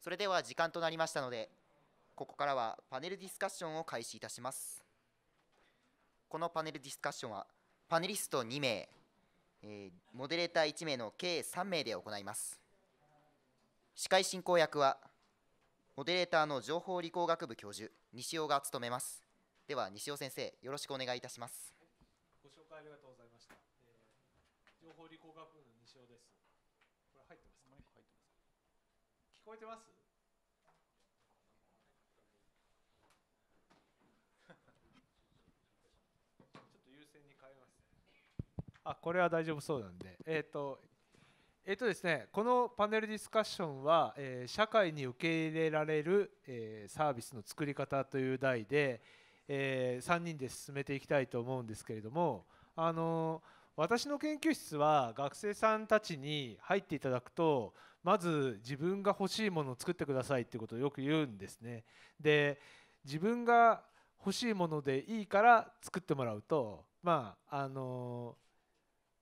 それでは時間となりましたのでここからはパネルディスカッションを開始いたしますこのパネルディスカッションはパネリスト2名、えー、モデレーター1名の計3名で行います司会進行役はモデレーターの情報理工学部教授西尾が務めますでは西尾先生よろしくお願いいたしますご紹介ありがとうございました、えー、情報理工学部の西尾ですこれ入ってます、ね、聞こえてますあこれは大丈夫そうなんで、えー、とえっ、ー、とですね、このパネルディスカッションは、えー、社会に受け入れられる、えサービスの作り方という題で、え3人で進めていきたいと思うんですけれども、あの私の研究室は学生さんたちに入っていただくとまず自分が欲しいものを作ってくださいっていうことをよく言うんですね。で自分が欲しいものでいいから作ってもらうとまああの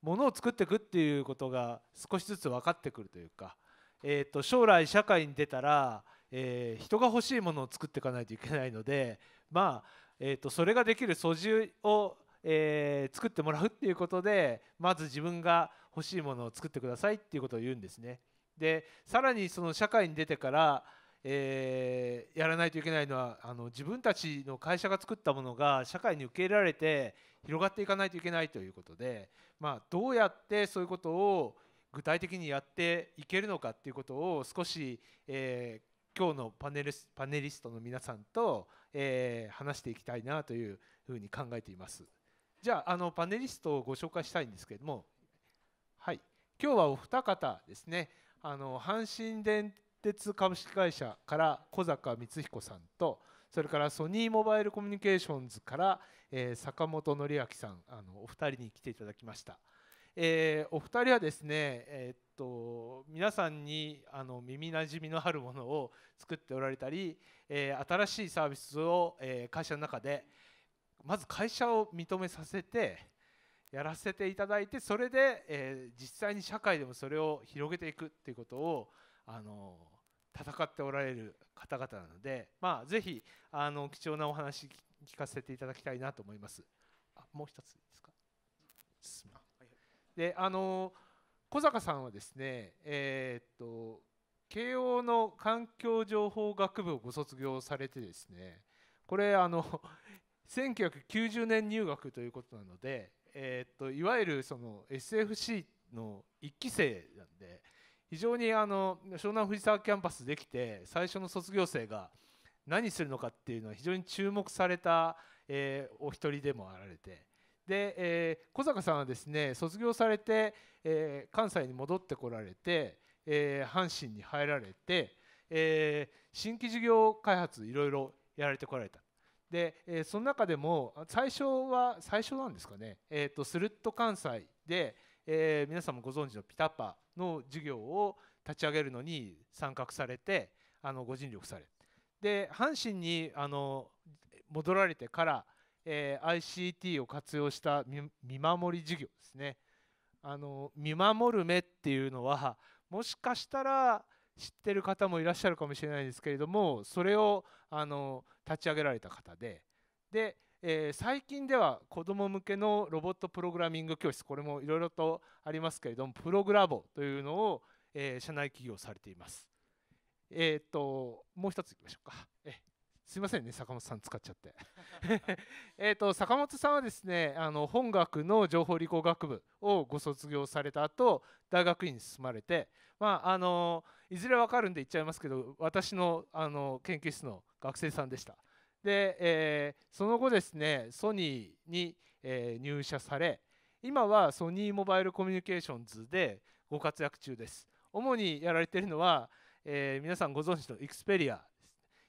ものを作っていくっていうことが少しずつ分かってくるというか、えーと、将来社会に出たら、えー、人が欲しいものを作っていかないといけないのでまあ、えーと、とそれができる素地を、えー、作ってもらうっていうことでまず自分が欲しいものを作ってくださいっていうことを言うんですね。でさらにその社会に出てからえー、やらないといけないのはあの自分たちの会社が作ったものが社会に受け入れられて広がっていかないといけないということで、まあ、どうやってそういうことを具体的にやっていけるのかっていうことを少し、えー、今日のパネルパネリストの皆さんと、えー、話していきたいなというふうに考えています。じゃああのパネリストをご紹介したいんですけれども、はい、今日はお二方ですねあの阪神電鉄株式会社から小坂光彦さんとそれからソニーモバイルコミュニケーションズから、えー、坂本典明さんあのお二人に来ていただきました、えー、お二人はですね、えー、っと皆さんにあの耳なじみのあるものを作っておられたり、えー、新しいサービスを、えー、会社の中でまず会社を認めさせてやらせていただいてそれで、えー、実際に社会でもそれを広げていくっていうことをあの戦っておられる方々なので、まあ、ぜひあの貴重なお話聞聞かせていただきたいなと思います。あもう一つですかであの小坂さんはですね、えー、っと慶応の環境情報学部をご卒業されてですねこれあの1990年入学ということなので、えー、っといわゆるその SFC の1期生なんで非常にあの湘南藤沢キャンパスできて最初の卒業生が。何するのかっていうのは非常に注目された、えー、お一人でもあられてで、えー、小坂さんはですね卒業されて、えー、関西に戻ってこられて、えー、阪神に入られて、えー、新規事業開発いろいろやられてこられた。で、えー、その中でも最初は最初なんですかね、えーと、スルッと関西で、えー、皆さんもご存知のピタパの事業を立ち上げるのに参画されてあのご尽力されで阪神にあの戻られてから、えー、ICT を活用した見守り事業ですねあの見守る目っていうのはもしかしたら知ってる方もいらっしゃるかもしれないですけれどもそれをあの立ち上げられた方でで、えー、最近では子ども向けのロボットプログラミング教室これもいろいろとありますけれどもプログラボというのを、えー、社内企業されています。えっ、と、もう一ついきましょうか。えすいませんね、坂本さん使っちゃって。えと坂本さんはですねあの本学の情報理工学部をご卒業された後大学院に進まれて、まあ、あのいずれ分かるんで言っちゃいますけど私のあの研究室の学生さんでした。で、えー、その後ですねソニーに、えー、入社され今はソニーモバイルコミュニケーションズでご活躍中です。主にやられているのはえー、皆さんご存知のエクスペリア、です。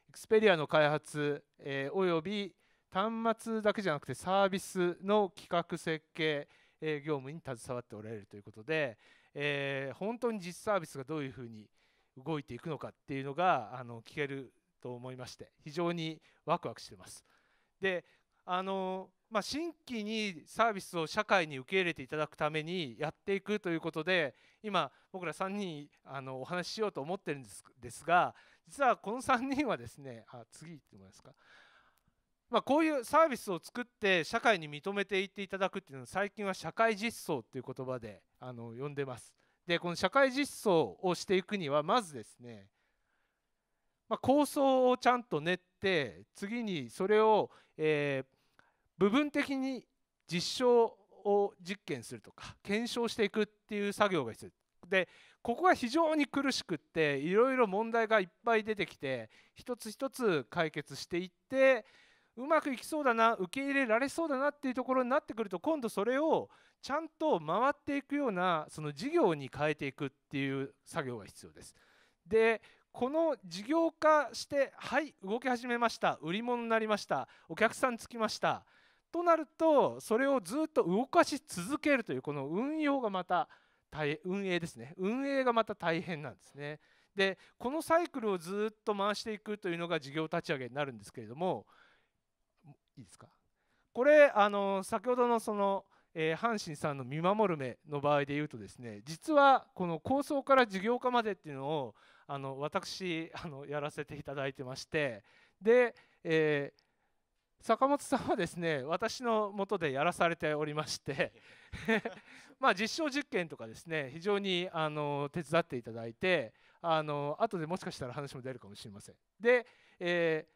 x p e r の開発、えー、および端末だけじゃなくてサービスの企画設計、えー、業務に携わっておられるということで、えー、本当に実サービスがどういうふうに動いていくのかっていうのがあの聞けると思いまして非常にワクワクしてます。であのまあ、新規にサービスを社会に受け入れていただくためにやっていくということで今僕ら3人あのお話ししようと思ってるんですですが実はこの3人はですねあ次ってもらえますか、まあ、こういうサービスを作って社会に認めていっていただくっていうのは最近は社会実装っていう言葉であの呼んでます。でこの社会実装をしていくにはまずですね、まあ、構想をちゃんと練って次にそれを、えー、部分的に実証を実験するとか検証していくっていう作業が必要でここが非常に苦しくっていろいろ問題がいっぱい出てきて一つ一つ解決していってうまくいきそうだな受け入れられそうだなっていうところになってくると今度それをちゃんと回っていくようなその事業に変えていくっていう作業が必要です。でこの事業化してはい動き始めました売り物になりましたお客さんつきましたとなるとそれをずっと動かし続けるというこの運用がまた運営ですね運営がまた大変なんですねでこのサイクルをずっと回していくというのが事業立ち上げになるんですけれどもいいですかこれあの先ほどのその、えー、阪神さんの見守る目の場合でいうとですね実はこの構想から事業化までっていうのをあの私あのやらせていただいてましてで、えー、坂本さんはですね私のもとでやらされておりまして まあ実証実験とかですね非常にあの手伝っていただいてあの後でもしかしたら話も出るかもしれません。で、えー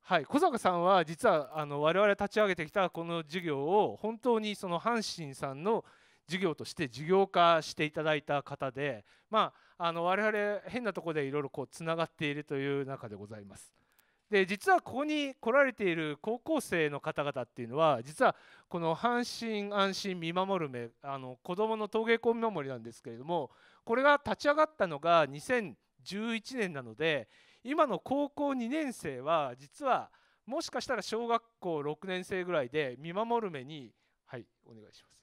はい、小坂さんは実はあの我々立ち上げてきたこの授業を本当にその阪神さんの授業として事業化していただいた方で、まあ、あの我々変なとこでいろいろつながっているという中でございます。で実はここに来られている高校生の方々っていうのは実はこの阪神安心見守る目あの子どもの登下校見守りなんですけれどもこれが立ち上がったのが2011年なので今の高校2年生は実はもしかしたら小学校6年生ぐらいで見守る目にはいお願いします、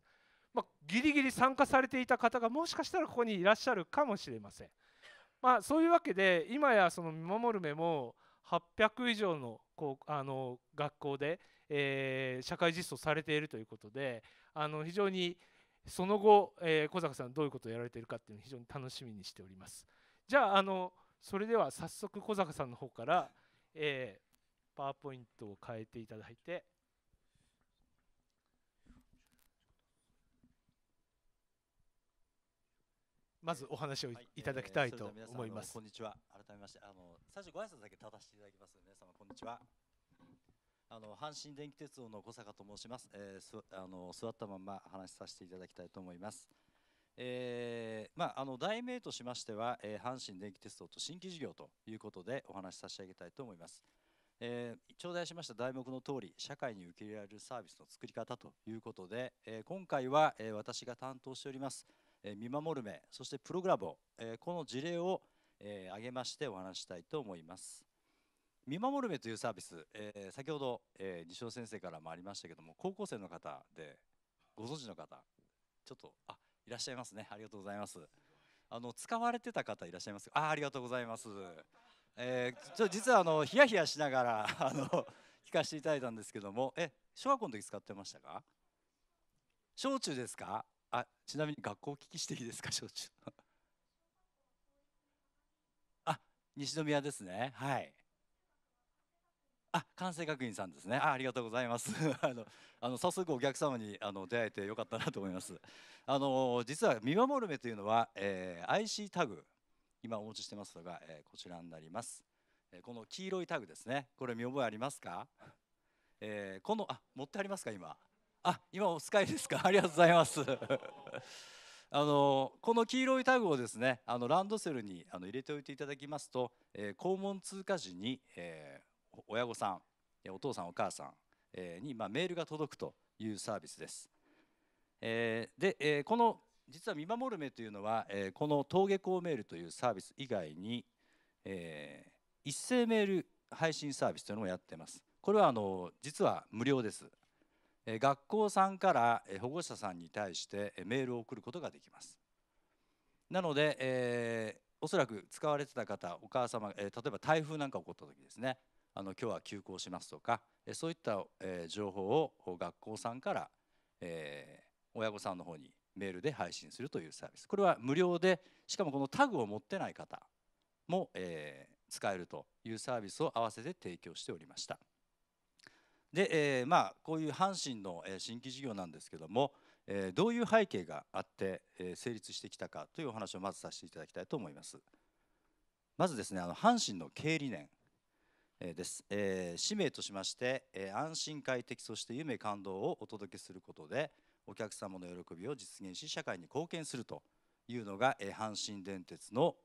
まあ、ギリギリ参加されていた方がもしかしたらここにいらっしゃるかもしれません、まあ、そういうわけで今やその見守る目も800以上のこうあの学校で、えー、社会実装されているということであの非常にその後、えー、小坂さんどういうことをやられているかっていうのを非常に楽しみにしております。じゃああのそれでは早速小坂さんの方から、えー、パワーポイントを変えていただいて。まずお話をいただきたいと思います。こんにちは。改めましてあの最初ご挨拶だけ立たせていただきます。皆様こんにちは。あの阪神電気鉄道の小坂と申します。えー、あの座ったまま話させていただきたいと思います。えー、まあ、あの題名としましては、えー、阪神電気鉄道と新規事業ということでお話しさせてあげたいと思います。えー、頂戴しました題目の通り社会に受け入れられるサービスの作り方ということで、え今回は、え私が担当しております見守る目そしてプログラムをこの事例を挙げましてお話したいと思います見守る目というサービス先ほど西尾先生からもありましたけども高校生の方でご存知の方ちょっとあいらっしゃいますねありがとうございますあの使われてた方いらっしゃいますあありがとうございますえー、ちょ実はあのヒヤヒヤしながらあの聞かせていただいたんですけどもえ小学校の時使ってましたか小中ですかあちなみに学校お聞きしていいですか小中あ西宮ですねはいあ関西学院さんですねあありがとうございます あのあの早速お客様にあの出会えてよかったなと思いますあの実は「見守る目」というのは、えー、IC タグ今お持ちしてますのが、えー、こちらになります、えー、この黄色いタグですねこれ見覚えありますか、えー、このあ持ってありますか今あ今お使いですか ありがとうございます あのこの黄色いタグをですねあのランドセルにあの入れておいていただきますと、えー、門通過時に、えー、親御さんお父さんお母さん、えー、に、まあ、メールが届くというサービスです。えー、で、えー、この実は「見守る目」というのは、えー、この登下校メールというサービス以外に、えー、一斉メール配信サービスというのもやってます。これはあの実は無料です。学校さんから保護者さんに対してメールを送ることができます。なので、えー、おそらく使われてた方お母様、えー、例えば台風なんか起こった時ですねあの今日は休校しますとか、えそういった、え情報を学校さんから、えー、親御さんの方にメールで配信するというサービスこれは無料でしかもこのタグを持ってない方も、え使えるというサービスを合わせて提供しておりました。で、えー、まあこういう阪神の新規事業なんですけども、えー、どういう背景があって、え成立してきたかというお話をまずさせていただきたいと思います。まずですねあの阪神の経営理念です、えー、使命としまして、え安心快適そして夢感動をお届けすることでお客様の喜びを実現し社会に貢献するというのが、え阪神電鉄の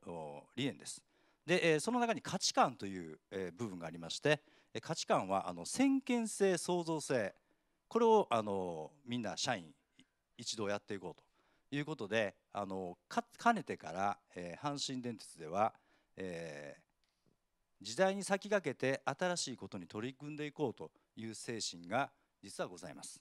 理念ですで、えその中に価値観という、え部分がありまして、価値観はあの先見性創造性これをあのみんな社員一度やっていこうということであのかかねてから、えー、阪神電鉄では、えー、時代に先駆けて新しいことに取り組んでいこうという精神が実はございます。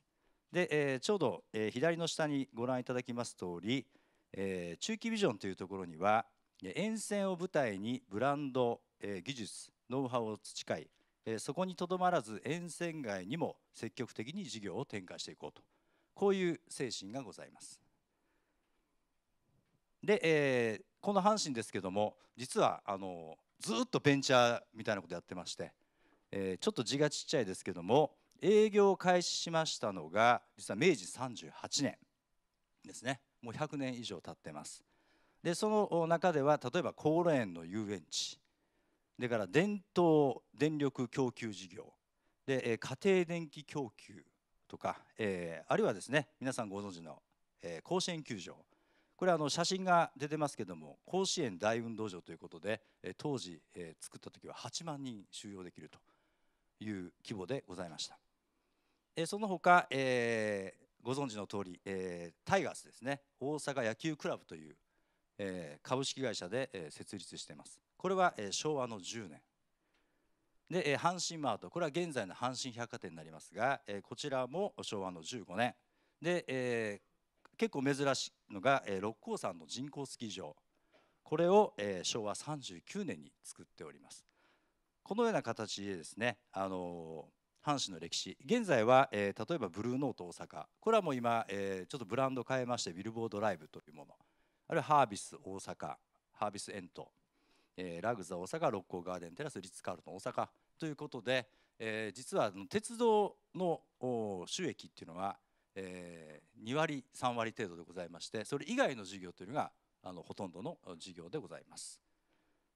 で、えー、ちょうど、え左の下にご覧いただきます通り、え中期ビジョンというところには沿線を舞台にブランド、え技術ノウハウを培いそこにとどまらず沿線外にも積極的に事業を展開していこうとこういう精神がございます。で、えー、この阪神ですけども実はあのずっとベンチャーみたいなことやってまして、えー、ちょっと字がちっちゃいですけども営業を開始しましたのが実は明治38年ですねもう100年以上経ってます。でその中では例えば高麗園の遊園地だから伝統電力供給事業で家庭電気供給とか、えー、あるいはですね皆さんご存知の、えー、甲子園球場これあの写真が出てますけども甲子園大運動場ということで、え当時、えー、作った時は8万人収容できるという規模でございました、えー、その他、えー、ご存知の通り、えー、タイガースですね大阪野球クラブという、えー、株式会社で、え設立していますこれは、昭和の10年で、阪神マートこれは現在の阪神百貨店になりますが、こちらも昭和の15年で、え結構珍しいのが、六甲山の人工スキー場これを、昭和39年に作っておりますこのような形でですね、あの阪神の歴史現在は、えー、例えばブルーノート大阪これはもう今、えー、ちょっとブランド変えましてビルボードライブというものあるいはハービス大阪ハービスエントえー、ラグザ大阪六甲ガーデンテラスリッツ・カールトン大阪ということで、えー、実は鉄道の収益っていうのは、えー、2割3割程度でございましてそれ以外の事業というのがあのほとんどの事業でございます。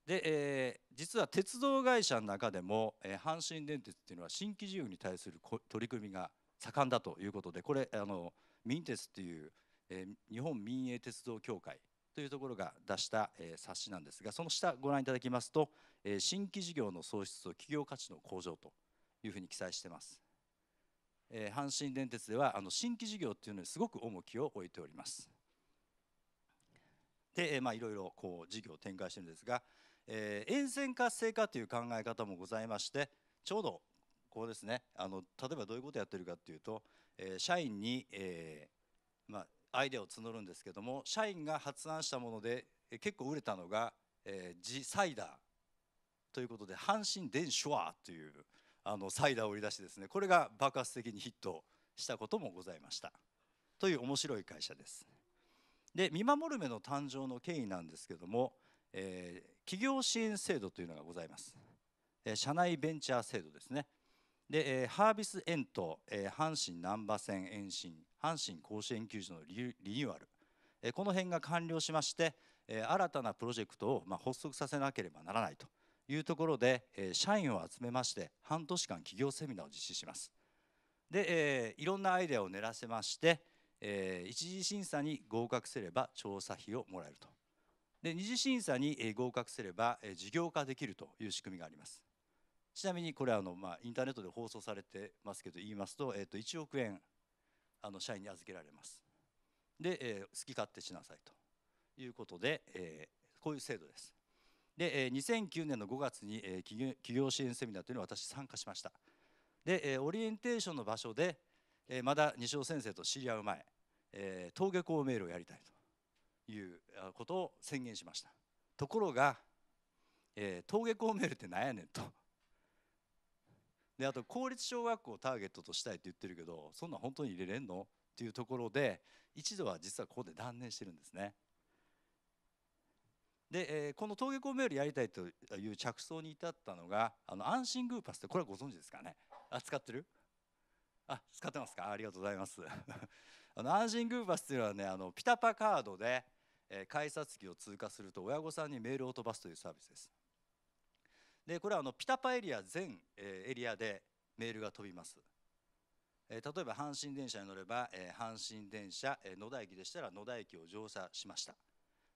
で、えー、実は鉄道会社の中でも、えー、阪神電鉄っていうのは新規事業に対する取り組みが盛んだということでこれあの民鉄っていう、えー、日本民営鉄道協会というところが出した冊子なんですがその下ご覧いただきますと新規事業の創出と企業価値の向上というふうに記載してます阪神電鉄ではあの新規事業っていうのにすごく重きを置いておりますでまあいろいろこう事業を展開してるんですが、えー、沿線活性化という考え方もございましてちょうどこうですねあの例えばどういうことやってるかというと、えー、社員に、えアイデアを募るんですけども社員が発案したもので結構売れたのが、えー、ジサイダーということで阪神電ワーというあのサイダーを売り出してですねこれが爆発的にヒットしたこともございましたという面白い会社です。で見守る目の誕生の経緯なんですけども、えー、企業支援制度というのがございます、えー、社内ベンチャー制度ですねで、えー、ハービスエント、えー、阪神難波線延伸阪神甲子園球場のリニューアル、えこの辺が完了しまして、え新たなプロジェクトを、ま発足させなければならないというところで、え社員を集めまして半年間企業セミナーを実施します。で、えいろんなアイデアを練らせまして、え一次審査に合格すれば調査費をもらえるとで二次審査に合格すれば事業化できるという仕組みがありますちなみにこれはあの、まあ、インターネットで放送されてますけど言いますと,、えー、と1億円あの社員に預けられますで、えー、好き勝手しなさいということで、えー、こういう制度ですで、え2009年の5月に、え企業支援セミナーというのを私参加しましたで、えオリエンテーションの場所で、えまだ西尾先生と知り合う前、え登下校メールをやりたいということを宣言しましたところが、え登下校メールって何やねんとであと公立小学校をターゲットとしたいって言ってるけどそんなん本当に入れれんのっていうところで一度は実はここで断念してるんですね。で、えー、この登下校メールやりたいという着想に至ったのがあの安心グーパスってこれはご存知ですかねあ使ってるあ使ってますかありがとうございます あの安心グーパスっていうのはねあのピタパカードで、えー、改札機を通過すると親御さんにメールを飛ばすというサービスですでこれはあのピタパエリア全、えエリアでメールが飛びます、え例えば阪神電車に乗れば、え阪神電車、え野田駅でしたら野田駅を乗車しました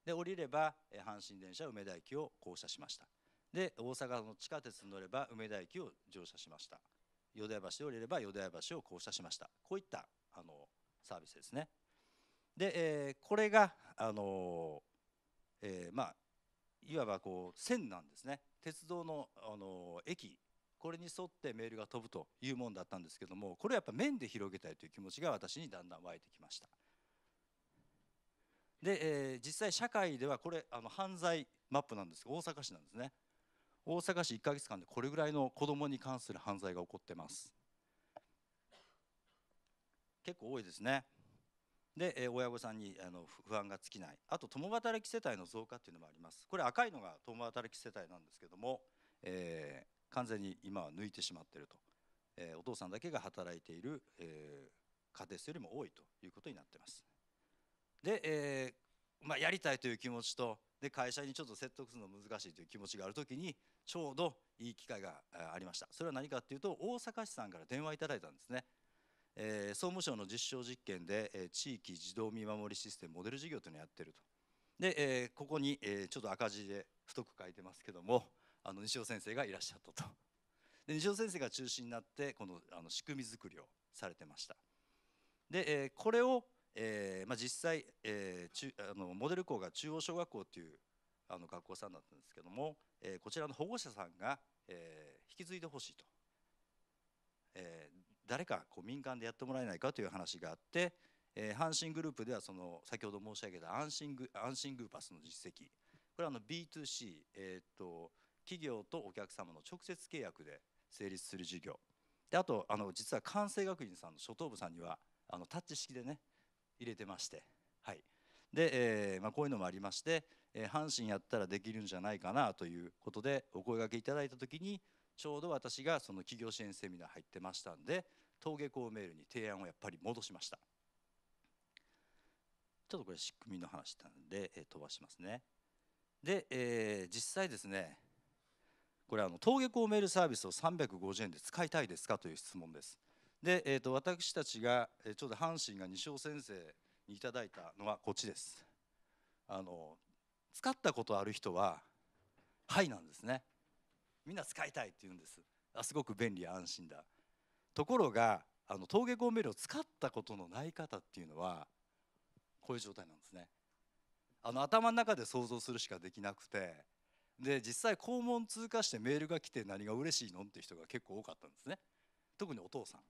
で降りれば、え阪神電車梅田駅を降車しましたで大阪の地下鉄に乗れば梅田駅を乗車しました淀屋橋で降りれば淀屋橋を降車しましたこういったあのサービスですねで、えこれがあのえー、まあいわばこう線なんですね鉄道のあの駅これに沿ってメールが飛ぶというもんだったんですけどもこれはやっぱ面で広げたいという気持ちが私にだんだん湧いてきましたで、えー、実際社会ではこれあの犯罪マップなんです大阪市なんですね大阪市1か月間でこれぐらいの子どもに関する犯罪が起こってます結構多いですねで、え親御さんにあの不安が尽きないあと共働き世帯の増加っていうのもありますこれ赤いのが共働き世帯なんですけども、えー、完全に今は抜いてしまってると、えー、お父さんだけが働いている、えー、家庭数よりも多いということになってますで、えまあ、やりたいという気持ちとで会社にちょっと説得するの難しいという気持ちがある時にちょうどいい機会がありましたそれは何かっていうと大阪市さんから電話いただいたんですねえー、総務省の実証実験で、えー、地域児童見守りシステムモデル事業というのをやってるとで、えー、ここに、えー、ちょっと赤字で太く書いてますけどもあの西尾先生がいらっしゃったとで西尾先生が中心になってこのあの仕組み作りをされてましたで、えー、これを、えーまあ、実際、えー、中あのモデル校が中央小学校っていうあの学校さんだったんですけども、えー、こちらの保護者さんが、えー、引き継いでほしいと、誰かこう民間でやってもらえないかという話があって、えー、阪神グループではその先ほど申し上げた安心グ安心グーパスの実績これはあの B2C、えー、っと企業とお客様の直接契約で成立する事業であとあの実は関西学院さんの初等部さんにはあのタッチ式でね入れてまして、はいでえーまあ、こういうのもありまして、えー、阪神やったらできるんじゃないかなということでお声がけいただいた時にちょうど私がその企業支援セミナー入ってましたんで登下校メールに提案をやっぱり戻しましたちょっとこれ仕組みの話なんで、え飛ばしますねで、えー、実際ですねこれあの登下校メールサービスを350円で使いたいですかという質問ですで、えーと、私たちが、えちょうど阪神が西尾先生にいただいたのはこっちですあの使ったことある人は「はい」なんですねみんな使いたいって言うんですあすごく便利安心だところがあの登下校メールを使ったことのない方っていうのはこういう状態なんですねあの頭の中で想像するしかできなくてで実際肛門通過してメールが来て何が嬉しいのって人が結構多かったんですね特にお父さん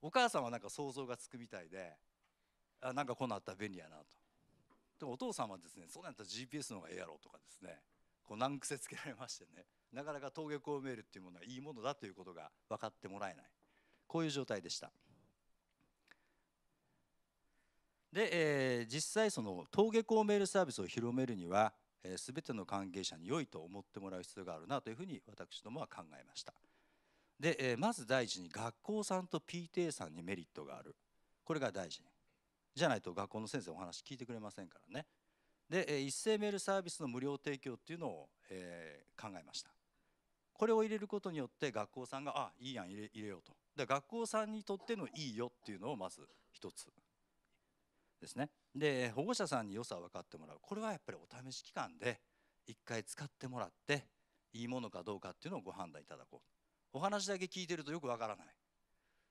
お母さんはなんか想像がつくみたいであなんかこんなあったら便利やなとでもお父さんはですねそうなんやったら GPS の方がええやろとかですねこう難癖つけられましてねなかなか登下校メールっていうものはいいものだということが分かってもらえないこういう状態でした。で、えー、実際その登下校メールサービスを広めるには、えー、全ての関係者に良いと思ってもらう必要があるなというふうに私どもは考えました。で、えー、まず第一に学校さんと PTA さんにメリットがあるこれが大事じゃないと学校の先生お話聞いてくれませんからねで、え一斉メールサービスの無料提供っていうのを、えー、考えましたこれを入れることによって学校さんが「あいいやん入れ入れようと」で学校さんにとってのいいよっていうのをまず一つですねで保護者さんに良さを分かってもらうこれはやっぱりお試し期間で1回使ってもらっていいものかどうかっていうのをご判断いただこうお話だけ聞いてるとよくわからない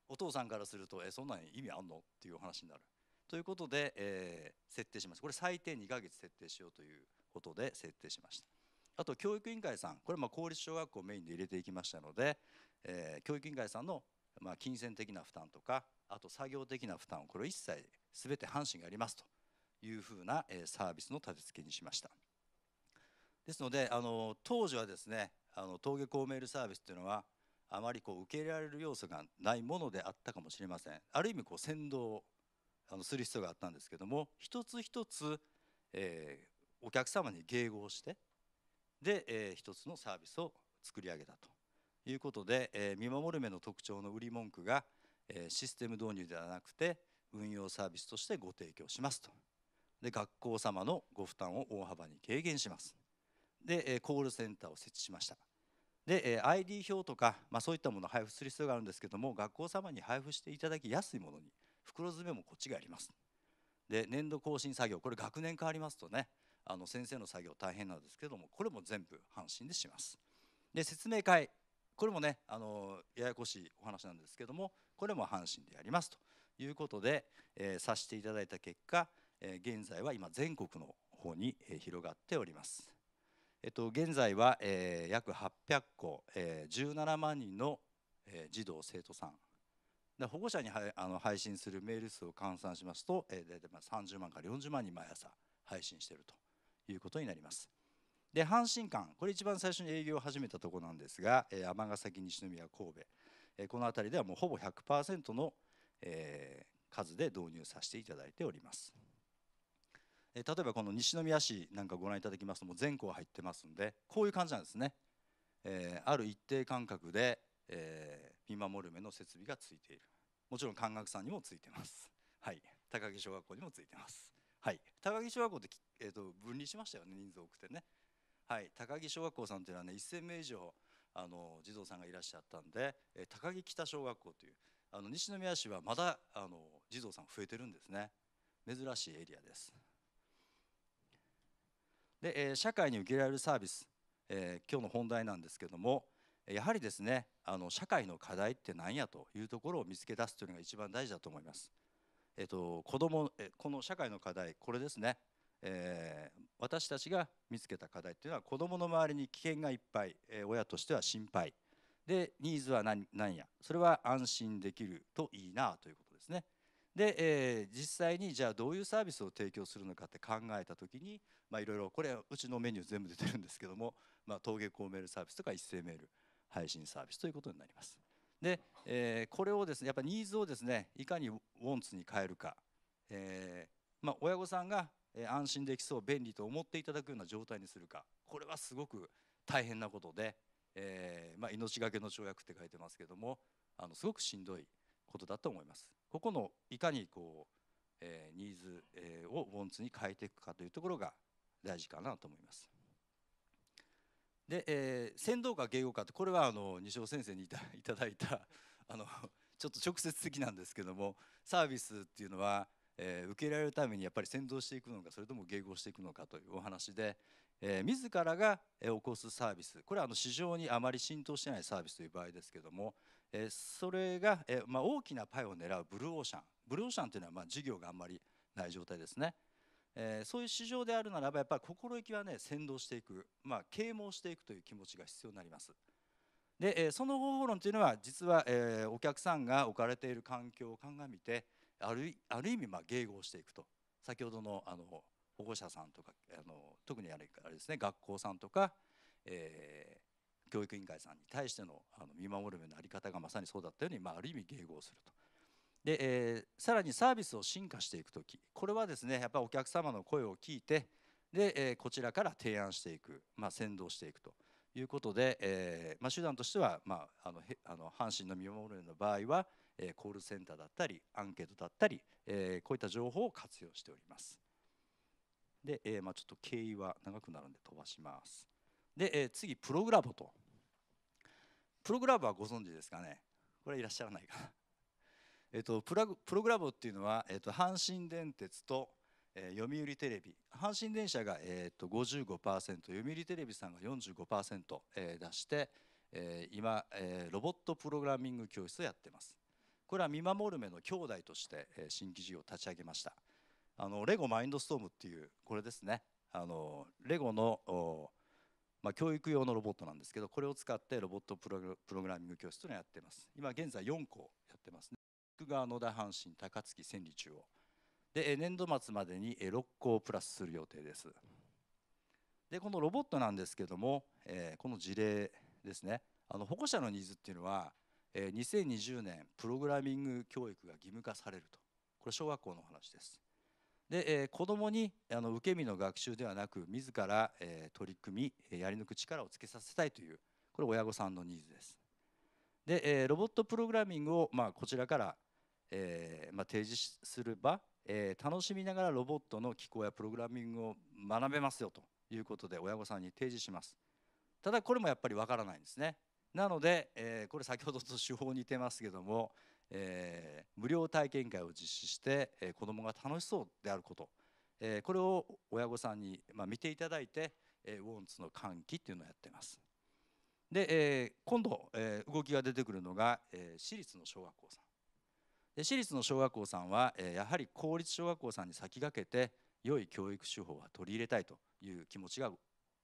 お父さんからすると「えそんなに意味あんの?」っていうお話になるということで、えー、設定しますこれ最低2ヶ月設定しようということで設定しましたあと教育委員会さんこれま公立小学校をメインで入れていきましたので、えー、教育委員会さんのま金銭的な負担とかあと作業的な負担をこれを一切全て阪神がやりますというふうな、えサービスの立て付けにしましたですのであの当時はですねあの登下校メールサービスというのはあまりこう受け入れられる要素がないものであったかもしれませんある意味こう先導あのする必要があったんですけども一つ一つ、えー、お客様に迎合してで、えー、一つのサービスを作り上げたということで、えー、見守る目の特徴の売り文句が、えー、システム導入ではなくて運用サービスとしてご提供しますとで学校様のご負担を大幅に軽減しますで、えー、コールセンターを設置しましたで、えー、ID 表とか、まあ、そういったものを配布する必要があるんですけども学校様に配布していただきやすいものに袋詰めもこっちがありますで年度更新作業これ学年変わりますとねあの先生の作業大変なんですけどもこれも全部阪神でします。で説明会これもねあのややこしいお話なんですけどもこれも阪神でやりますということで、えー、させていただいた結果、えー、現在は今全国の方に、えー、広がっております。えっと、現在は、えー、約800校、えー、17万人の、えー、児童生徒さんで保護者にあの配信するメール数を換算しますと、えー、大体まあ30万から40万人毎朝配信しているということになります。で阪神間これ一番最初に営業を始めたとこなんですが尼、えー、崎西宮神戸、えー、この辺りではもうほぼ100%の、えー、数で導入させていただいております。例えばこの西宮市なんかご覧いただきますともう全校入ってますんでこういう感じなんですね、えー、ある一定間隔で、えー、見守る目の設備がついているもちろん漢学さんにもついてますはい高木小学校にもついてます高木小学校ってえーと、分離しましたよね人数多くてね、はい、高木小学校さんというのはね1,000名以上あの児童さんがいらっしゃったんで、えー、高木北小学校というあの西宮市はまだあの児童さん増えてるんですね珍しいエリアです。で、えー、社会に受けられるサービス、えー、今日の本題なんですけどもやはりですねあの社会の課題って何やというところを見つけ出すというのが一番大事だと思います。えっと、子供えこの社会の課題これですね、えー、私たちが見つけた課題っていうのは子どもの周りに危険がいっぱい、えー、親としては心配でニーズは何何やそれは安心できるといいなということですね。で、えー、実際にじゃあどういうサービスを提供するのかって考えた時にいろいろこれうちのメニュー全部出てるんですけども、まあ、登下校メールサービスとか一斉メール配信サービスということになります。で、えー、これをですねやっぱニーズをですねいかにウォンツに変えるか、えー、まあ、親御さんが安心できそう便利と思っていただくような状態にするかこれはすごく大変なことで、えー、まあ、命がけの跳躍って書いてますけどもあのすごくしんどいことだと思います。ここのいかにこう、えニーズ、えをウォンツに変えていくかというところが大事かなと思います。で、えー、先導か迎合かってこれはあの西尾先生にいた だいたあのちょっと直接的なんですけどもサービスっていうのは、えー、受けられるためにやっぱり先導していくのかそれとも迎合していくのかというお話で、えー、自らが起こすサービスこれはあの市場にあまり浸透してないサービスという場合ですけども、えー、それが、えーまあ、大きなパイを狙うブルーオーシャンブルーオーシャンというのはまあ事業があんまりない状態ですね。えー、そういう市場であるならばやっぱり心意気はね先導していく、まあ、啓蒙していくという気持ちが必要になります。で、えー、その方法論というのは実は、えー、お客さんが置かれている環境を鑑みてあるある意味まあ迎合していくと先ほどのあの保護者さんとかあの特にあれですね学校さんとか、えー、教育委員会さんに対してのあの見守る目の在り方がまさにそうだったように、まあ、ある意味迎合するとで、えー、さらにサービスを進化していくとき、これはですねやっぱりお客様の声を聞いてで、えー、こちらから提案していく、まあ、先導していくということで、えーまあ、手段としては、まあ、あのあの阪神の見守りの場合は、えー、コールセンターだったりアンケートだったり、えー、こういった情報を活用しております。で、えーまあ、ちょっと経緯は長くなるんで飛ばします。で、えー、次プログラボと。プログラボはご存知ですかねこれいらっしゃらないかな。えっと、プラプログラムっていうのは、えっと、阪神電鉄と、えー、読売テレビ阪神電車が、えー、っと55%読売テレビさんが45%、えー、出して、えー、今、えー、ロボットプログラミング教室をやってますこれは見守る目の兄弟として、えー、新規事業を立ち上げましたあのレゴマインドストームっていうこれですねあのレゴのまあ、教育用のロボットなんですけどこれを使ってロボットプログラミング教室をやってます今現在4校やってますね側野田阪神高槻千里中央で年度末までに6校プラスする予定ですでこのロボットなんですけども、えー、この事例ですねあの保護者のニーズっていうのは、えー、2020年プログラミング教育が義務化されるとこれ小学校の話ですで、えー、子どもにあの受け身の学習ではなく自ら、えー、取り組みやり抜く力をつけさせたいというこれ親御さんのニーズですで、えー、ロボットプログラミングを、まあ、こちらから、えーまあ、提示すれば、えー、楽しみながらロボットの機構やプログラミングを学べますよということで親御さんに提示しますただこれもやっぱりわからないんですねなので、えー、これ先ほどと手法似てますけども、えー、無料体験会を実施して、えー、子どもが楽しそうであること、えー、これを親御さんに、まあ、見ていただいて、えー、ウォンツの喚起っていうのをやってます。で、えー、今度、えー、動きが出てくるのが、えー、私立の小学校さんで私立の小学校さんは、えやはり公立小学校さんに先駆けて良い教育手法は取り入れたいという気持ちが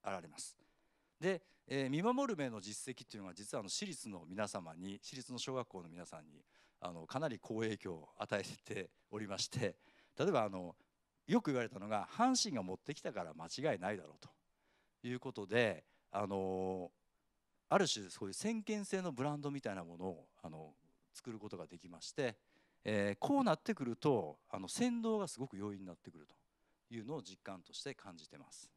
あられます。で、え見守る目の実績というのは実はあの私立の皆様に私立の小学校の皆さんにあのかなり好影響を与えておりまして例えばあのよく言われたのが阪神が持ってきたから間違いないだろうということであのある種そういう先見性のブランドみたいなものをあの作ることができまして、えー、こうなってくるとあの先導がすごく容易になってくるというのを実感として感じてます。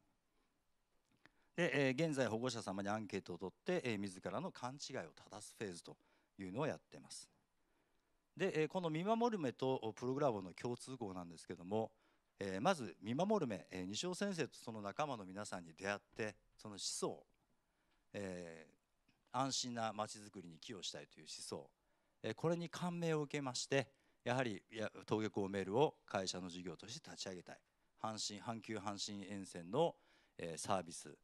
で、えー、現在保護者様にアンケートを取って、えー、自らの勘違いを正すフェーズというのをやってます。で、えー、この見守る目とプログラムの共通項なんですけども、えー、まず見守る目、えー、西尾先生とその仲間の皆さんに出会ってその思想、え安心なまちづくりに寄与したいという思想これに感銘を受けましてやはり登下校メールを会社の事業として立ち上げたい阪神阪急阪神沿線のサービス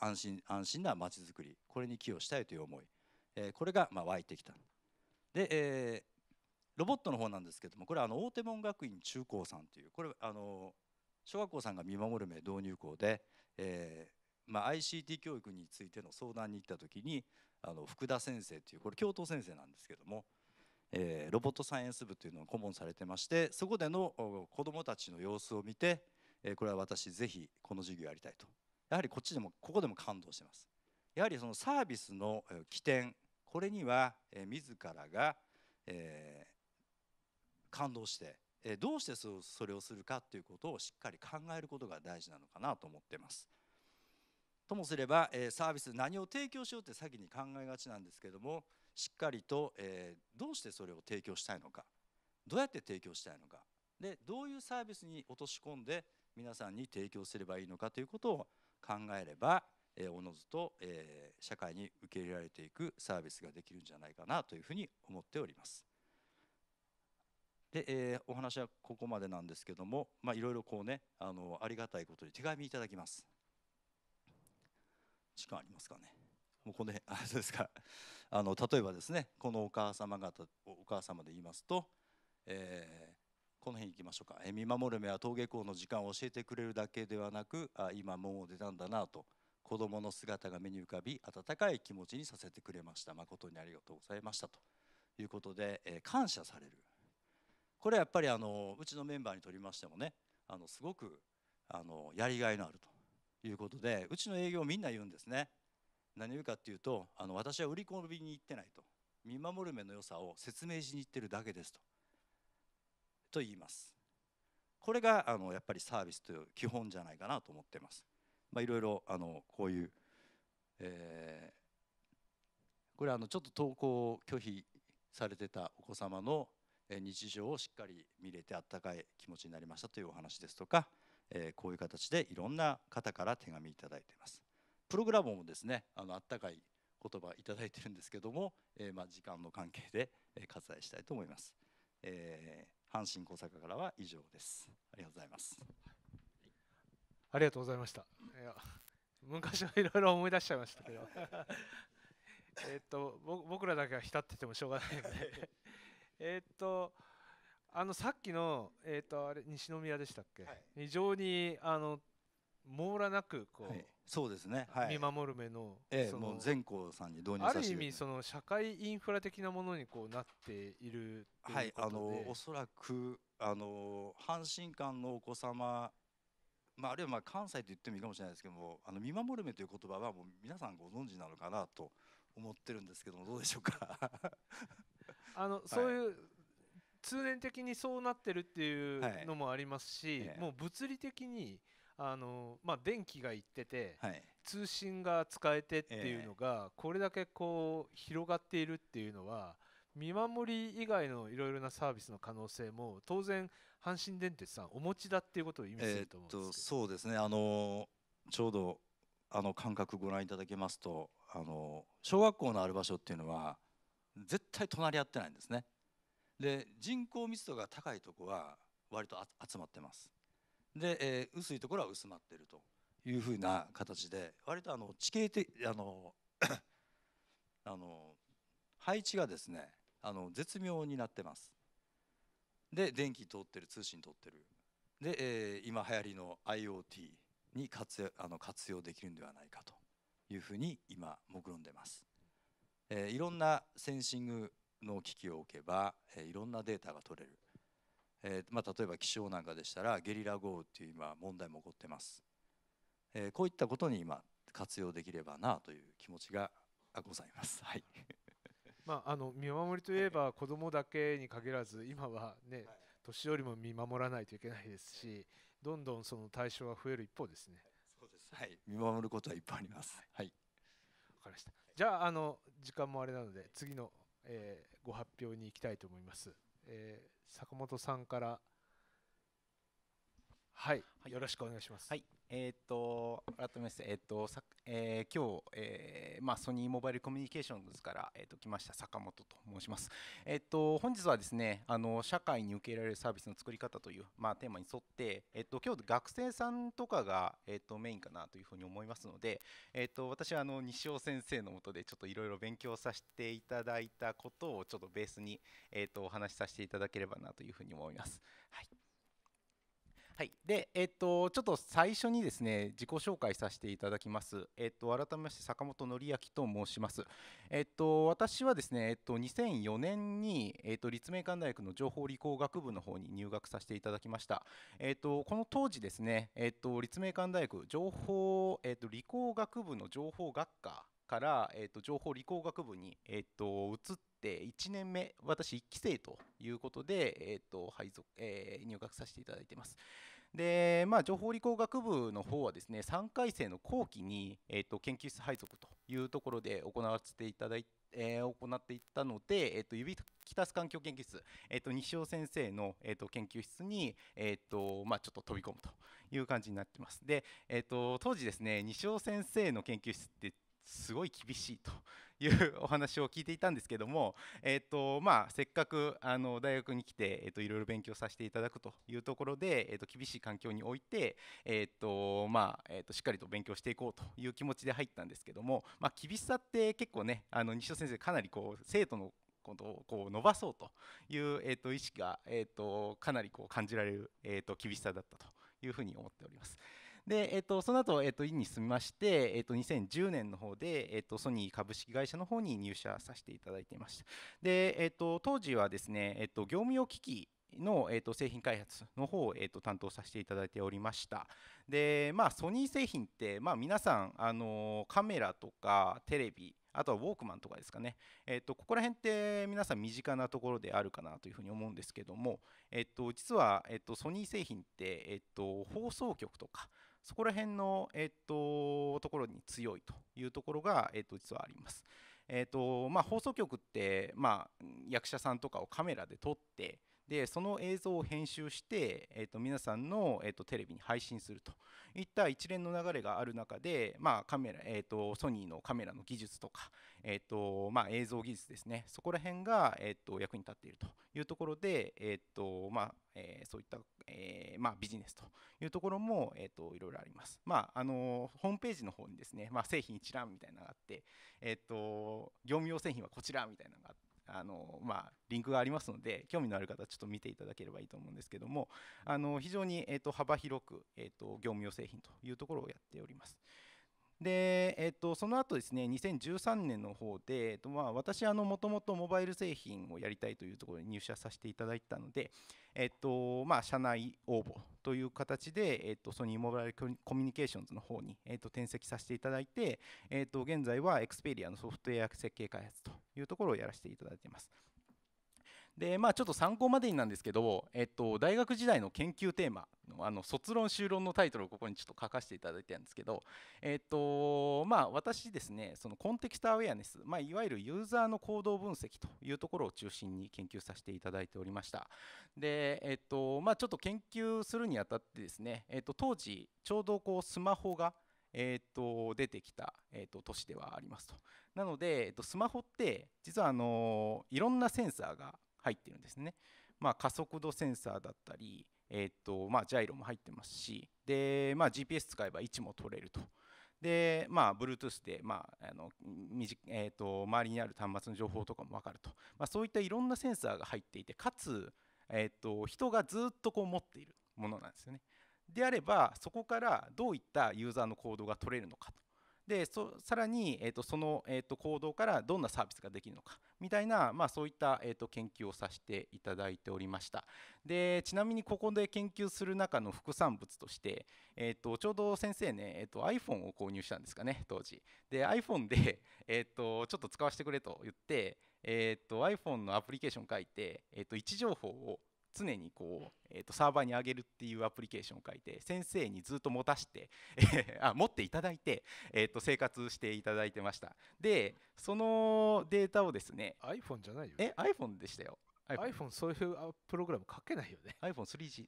安心安心なまちづくりこれに寄与したいという思いこれがま湧いてきたで、えロボットの方なんですけどもこれはあの大手門学院中高さんというこれあの小学校さんが見守る名導入校で、えまあ、ICT 教育についての相談に行った時にあの福田先生というこれ教頭先生なんですけども、えー、ロボットサイエンス部というのを顧問されてましてそこでの子どもたちの様子を見て、えー、これは私ぜひこの授業やりたいとやはりこっちでもここでも感動してますやはりそのサービスの起点これには、えー、自らが、えー、感動してどうしてそれをするかということをしっかり考えることが大事なのかなと思ってます。ともすれば、えサービス何を提供しようって先に考えがちなんですけどもしっかりと、えどうしてそれを提供したいのかどうやって提供したいのかでどういうサービスに落とし込んで皆さんに提供すればいいのかということを考えればおのずと、え社会に受け入れられていくサービスができるんじゃないかなというふうに思っております。で、えー、お話はここまでなんですけどもいろいろこうねあのありがたいことに手紙いただきます。時間ありますかねもうこの辺 あそうですかあの例えばですねこのお母様方お母様で言いますと、えー、この辺行きましょうか、え見守る目は登下校の時間を教えてくれるだけではなくあ今門を出たんだなと子どもの姿が目に浮かび温かい気持ちにさせてくれました誠にありがとうございましたということで、えー、感謝されるこれはやっぱりあのうちのメンバーにとりましてもねあのすごくあのやりがいのあるということでうちの営業みんな言うんですね何言うかっていうとあの私は売り込みに行ってないと見守る目の良さを説明しに行ってるだけですとと言いますこれがあのやっぱりサービスという基本じゃないかなと思ってますまあいろいろあのこういう、えー、これあのちょっと投稿を拒否されてたお子様の日常をしっかり見れてあったかい気持ちになりましたというお話ですとかえー、こういう形でいろんな方から手紙いただいていますプログラムもですねあのあったかい言葉いただいてるんですけども、えー、まあ、時間の関係で、え割愛したいと思います、えー、阪神小坂からは以上ですありがとうございますありがとうございましたいや昔はいろいろ思い出しちゃいましたけど えっと僕らだけは浸っててもしょうがないのでえっとあのさっきの、えーと、あれ西宮でしたっけ、はい、非常にあの網羅なくこう、はい、そうですね、はい、見守る目の,、えのもう全校さんに導入ある意味その社会インフラ的なものにこうなっているはいあのおそらくあの阪神間のお子様まあ、あるいはまあ関西と言ってもいいかもしれないですけどもあの見守る目という言葉はもう皆さんご存知なのかなと思ってるんですけどもどうでしょうか あの、はい、そういう通年的にそうなってるっていうのもありますし、はい、もう物理的にあの、まあ、電気がいってて、はい、通信が使えてっていうのが、これだけこう広がっているっていうのは見守り以外のいろいろなサービスの可能性も当然阪神電鉄さんお持ちだっていうことを意味すると思うんですそうですねあのちょうどあの感覚ご覧いただけますとあの小学校のある場所っていうのは絶対隣り合ってないんですね。で人口密度が高いとこは割と集まってますで、えー、薄いところは薄まってるというふうな形で割とあの地形的あの あの配置がですねあの絶妙になってますで電気通ってる通信通ってるで、えー、今流行りの IoT に活用あの活用できるんではないかというふうに今目論んでます、えー、いろんなセンシングの機器を置けば、えいろんなデータが取れる、えまあ、例えば気象なんかでしたらゲリラ豪雨っていう今問題も起こってます、えこういったことに今活用できればなという気持ちがございます。はい まあ、あの見守りといえば子どもだけに限らず今はね、年寄りも見守らないといけないですしどんどんその対象が増える一方ですね。はい見守ることはいっぱいあります。はい、わかりましたじゃああの時間もあれなので次のえー、ご発表に行きたいと思います。えー、坂本さんから、はい、はい、よろしくお願いします。はい、えー、と、改めまして、えー、と、さえー、今日、えー、まあ、ソニーモバイルコミュニケーションズから、えと、来ました、坂本と申します。えと、本日はですね、あの、社会に受けられるサービスの作り方という、まあ、テーマに沿って、えっ、と、今日学生さんとかが、えと、メインかなというふうに思いますので、えと、私は、あの、西尾先生のもとで、ちょっといろいろ勉強させていただいたことを、ちょっとベースに、えと、お話しさせていただければなというふうに思います。はい。はい、で、えっと、ちょっと最初にですね自己紹介させていただきます、えっと、改めまして坂本紀明と申します、えっと、私はですね、えっと、2004年に、えっと、立命館大学の情報理工学部の方に入学させていただきました、えっと、この当時ですね、えっと、立命館大学情報、えっと、理工学部の情報学科から、えー、と情報理工学部に、えー、と移って1年目私1期生ということで、えーと配属えー、入学させていただいてます。で、まあ、情報理工学部の方はですね3回生の後期に、えー、と研究室配属というところで行わせていただいてえー、行っていったので、えー、と指たす環境研究室、えー、と西尾先生の、えー、と研究室に、えーとまあ、ちょっと飛び込むという感じになってます。で、えー、と当時ですね西尾先生の研究室ってすごい厳しいというお話を聞いていたんですけども、えーとまあ、せっかくあの大学に来て、えー、といろいろ勉強させていただくというところで、えー、と厳しい環境において、えーとまあえー、としっかりと勉強していこうという気持ちで入ったんですけども、まあ、厳しさって結構ねあの西尾先生かなりこう生徒のことをこう伸ばそうという、えー、と意識が、えー、とかなりこう感じられる、えー、と厳しさだったというふうに思っております。で、えっと、その後、えっと、院に進みまして、えっと、2010年の方で、えっと、ソニー株式会社の方に入社させていただいていました。で、えっと、当時はですね、えっと、業務用機器の、えー、と製品開発の方を、えー、と担当させていただいておりました。で、まあ、ソニー製品って、まあ、皆さん、あのカメラとかテレビ、あとはウォークマンとかですかね、えー、とここら辺って皆さん身近なところであるかなというふうに思うんですけども、えー、と実は、えー、とソニー製品って、えー、と放送局とか、そこら辺の、えっと、ところに強いというところが、えっと、実はあります。えっとまあ、放送局って、まあ、役者さんとかをカメラで撮ってでその映像を編集して、えー、と皆さんの、えー、とテレビに配信するといった一連の流れがある中で、まあ、カメラ、えー、とソニーのカメラの技術とか、えーとまあ、映像技術ですねそこら辺が、えー、と役に立っているというところで、えーとまあえそういった、えまビジネスというところも、えー、といろいろあります。まあ、あのホームページの方にですね、ま製品一覧みたいなのがあって、えー、と業務用製品はこちらみたいなのがあってあのまあ、リンクがありますので興味のある方はちょっと見ていただければいいと思うんですけどもあの非常に、えーと、幅広く、えーと業務用製品というところをやっております。で、えっと、その後ですね、2013年の方で、えっとまあ、私、もともとモバイル製品をやりたいというところに入社させていただいたので、えっとまあ、社内応募という形で、えっと、ソニーモバイルコミュニケーションズの方に、えっと、転籍させていただいて、えっと、現在はエクスペリアのソフトウェア設計開発というところをやらせていただいています。でまあちょっと参考までになんですけど、えっと、大学時代の研究テーマのあの卒論修論のタイトルをここにちょっと書かせていただいたんですけど、えっとまあ、私ですねそのコンテキストアウェアネス、まあ、いわゆるユーザーの行動分析というところを中心に研究させていただいておりましたで、えっとまあ、ちょっと研究するにあたってですね、えっと、当時ちょうどこうスマホがえっと出てきた、えっと都市ではありますと。なので、えっとスマホって実はあのいろんなセンサーが入ってるんですね。まあ、加速度センサーだったり、えーとまあ、ジャイロも入ってますしで、まあ、GPS 使えば位置も取れると。で、まあ、Bluetooth で、まああのえーと、周りにある端末の情報とかも分かると、まあ、そういったいろんなセンサーが入っていてかつ、えーと、と人がずっとこう持っているものなんですよね。であればそこからどういったユーザーの行動が取れるのかとでそさらに、えーと、その、えーと、行動からどんなサービスができるのかみたいな、まあ、そういった、えーと、と研究をさせていただいておりましたでちなみにここで研究する中の副産物として、えー、とちょうど先生ね、えー、と iPhone を購入したんですかね当時で iPhone で、えー、とちょっと使わせてくれと言って、えー、と iPhone のアプリケーション書いて、えー、と位置情報を常にこう、えー、とサーバーに上げるっていうアプリケーションを書いて先生にずっと持たして、え あ持っていただいて、えー、と生活していただいてましたでそのデータをですね iPhone じゃないよえ iPhone でしたよ iPhone, iPhone そういうプログラム書けないよね iPhone3G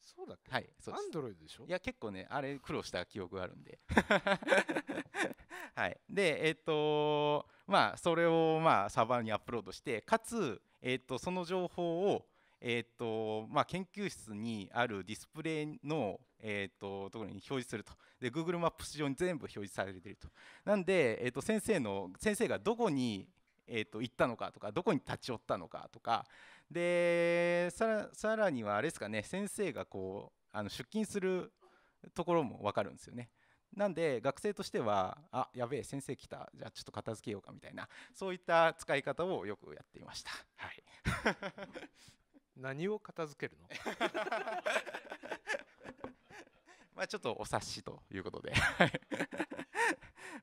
そうだっけはい、そうです。アンドロイドでしょいや、結構ね、あれ苦労した記憶があるんで。はい。で、えっ、ー、とまあ、それを、まあ、サーバーにアップロードして、かつ、えー、とその情報を、えーとまあ、研究室にあるディスプレイの、えー、とところに表示するとで Google マップス上に全部表示されているとなんで、えー、と先生の先生がどこにえー、と行ったのかとかどこに立ち寄ったのかとかでさらにはあれですかね先生がこうあの出勤するところも分かるんですよね。なんで学生としてはあやべえ先生来たじゃあちょっと片付けようかみたいなそういった使い方をよくやっていました、はい、何を片付けるの まあ、ちょっとお察しということで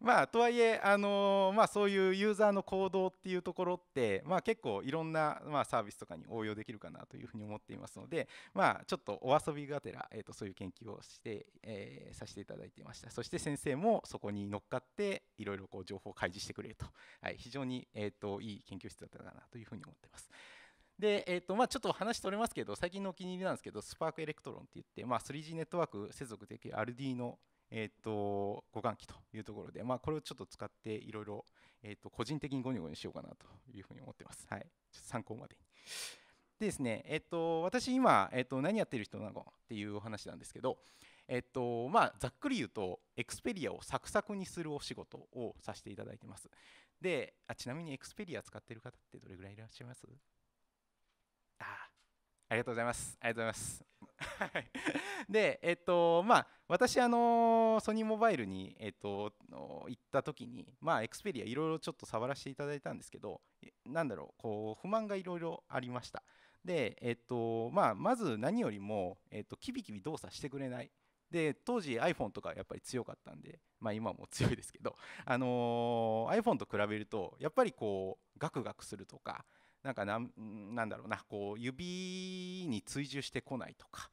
まあ、とはいえ、あのー、まあ、そういうユーザーの行動っていうところって、まあ、結構いろんな、まあ、サービスとかに応用できるかなというふうに思っていますので、まあ、ちょっとお遊びがてら、えー、とそういう研究をして、えー、させていただいていましたそして先生もそこに乗っかっていろいろこう情報を開示してくれると、はい、非常に、えーと、いい研究室だったかなというふうに思っています。で、えーとまあ、ちょっと話取れますけど最近のお気に入りなんですけどスパークエレクトロンって言って、まあ、3G ネットワーク接続できる RD の、えーと、互換機というところで、まあ、これをちょっと使っていろいろ個人的にゴニョゴニョしようかなというふうに思ってます。はい、参考までにでですね、えっ、ー、と、私今、えー、と、何やってる人なのっていうお話なんですけど、えっとまあ、ざっくり言うとエクスペリアをサクサクにするお仕事をさせていただいてますであちなみにエクスペリア使ってる方ってどれぐらいいらっしゃいますありがとうございます。ありがとうございます。で、えっとまあ、私あの、ソニーモバイルに、えっと、行った時に、まあ、エクスペリアいろいろちょっと触らせていただいたんですけど、なんだろう、こう不満がいろいろありました。で、えっとまあ、まず何よりも、えっと、キビキビ動作してくれない。で当時 iPhone とかやっぱり強かったんで、まあ、今も強いですけど、あのー、iPhone と比べるとやっぱりこうガクガクするとかなんかなんだろうなこう指に追従してこないとか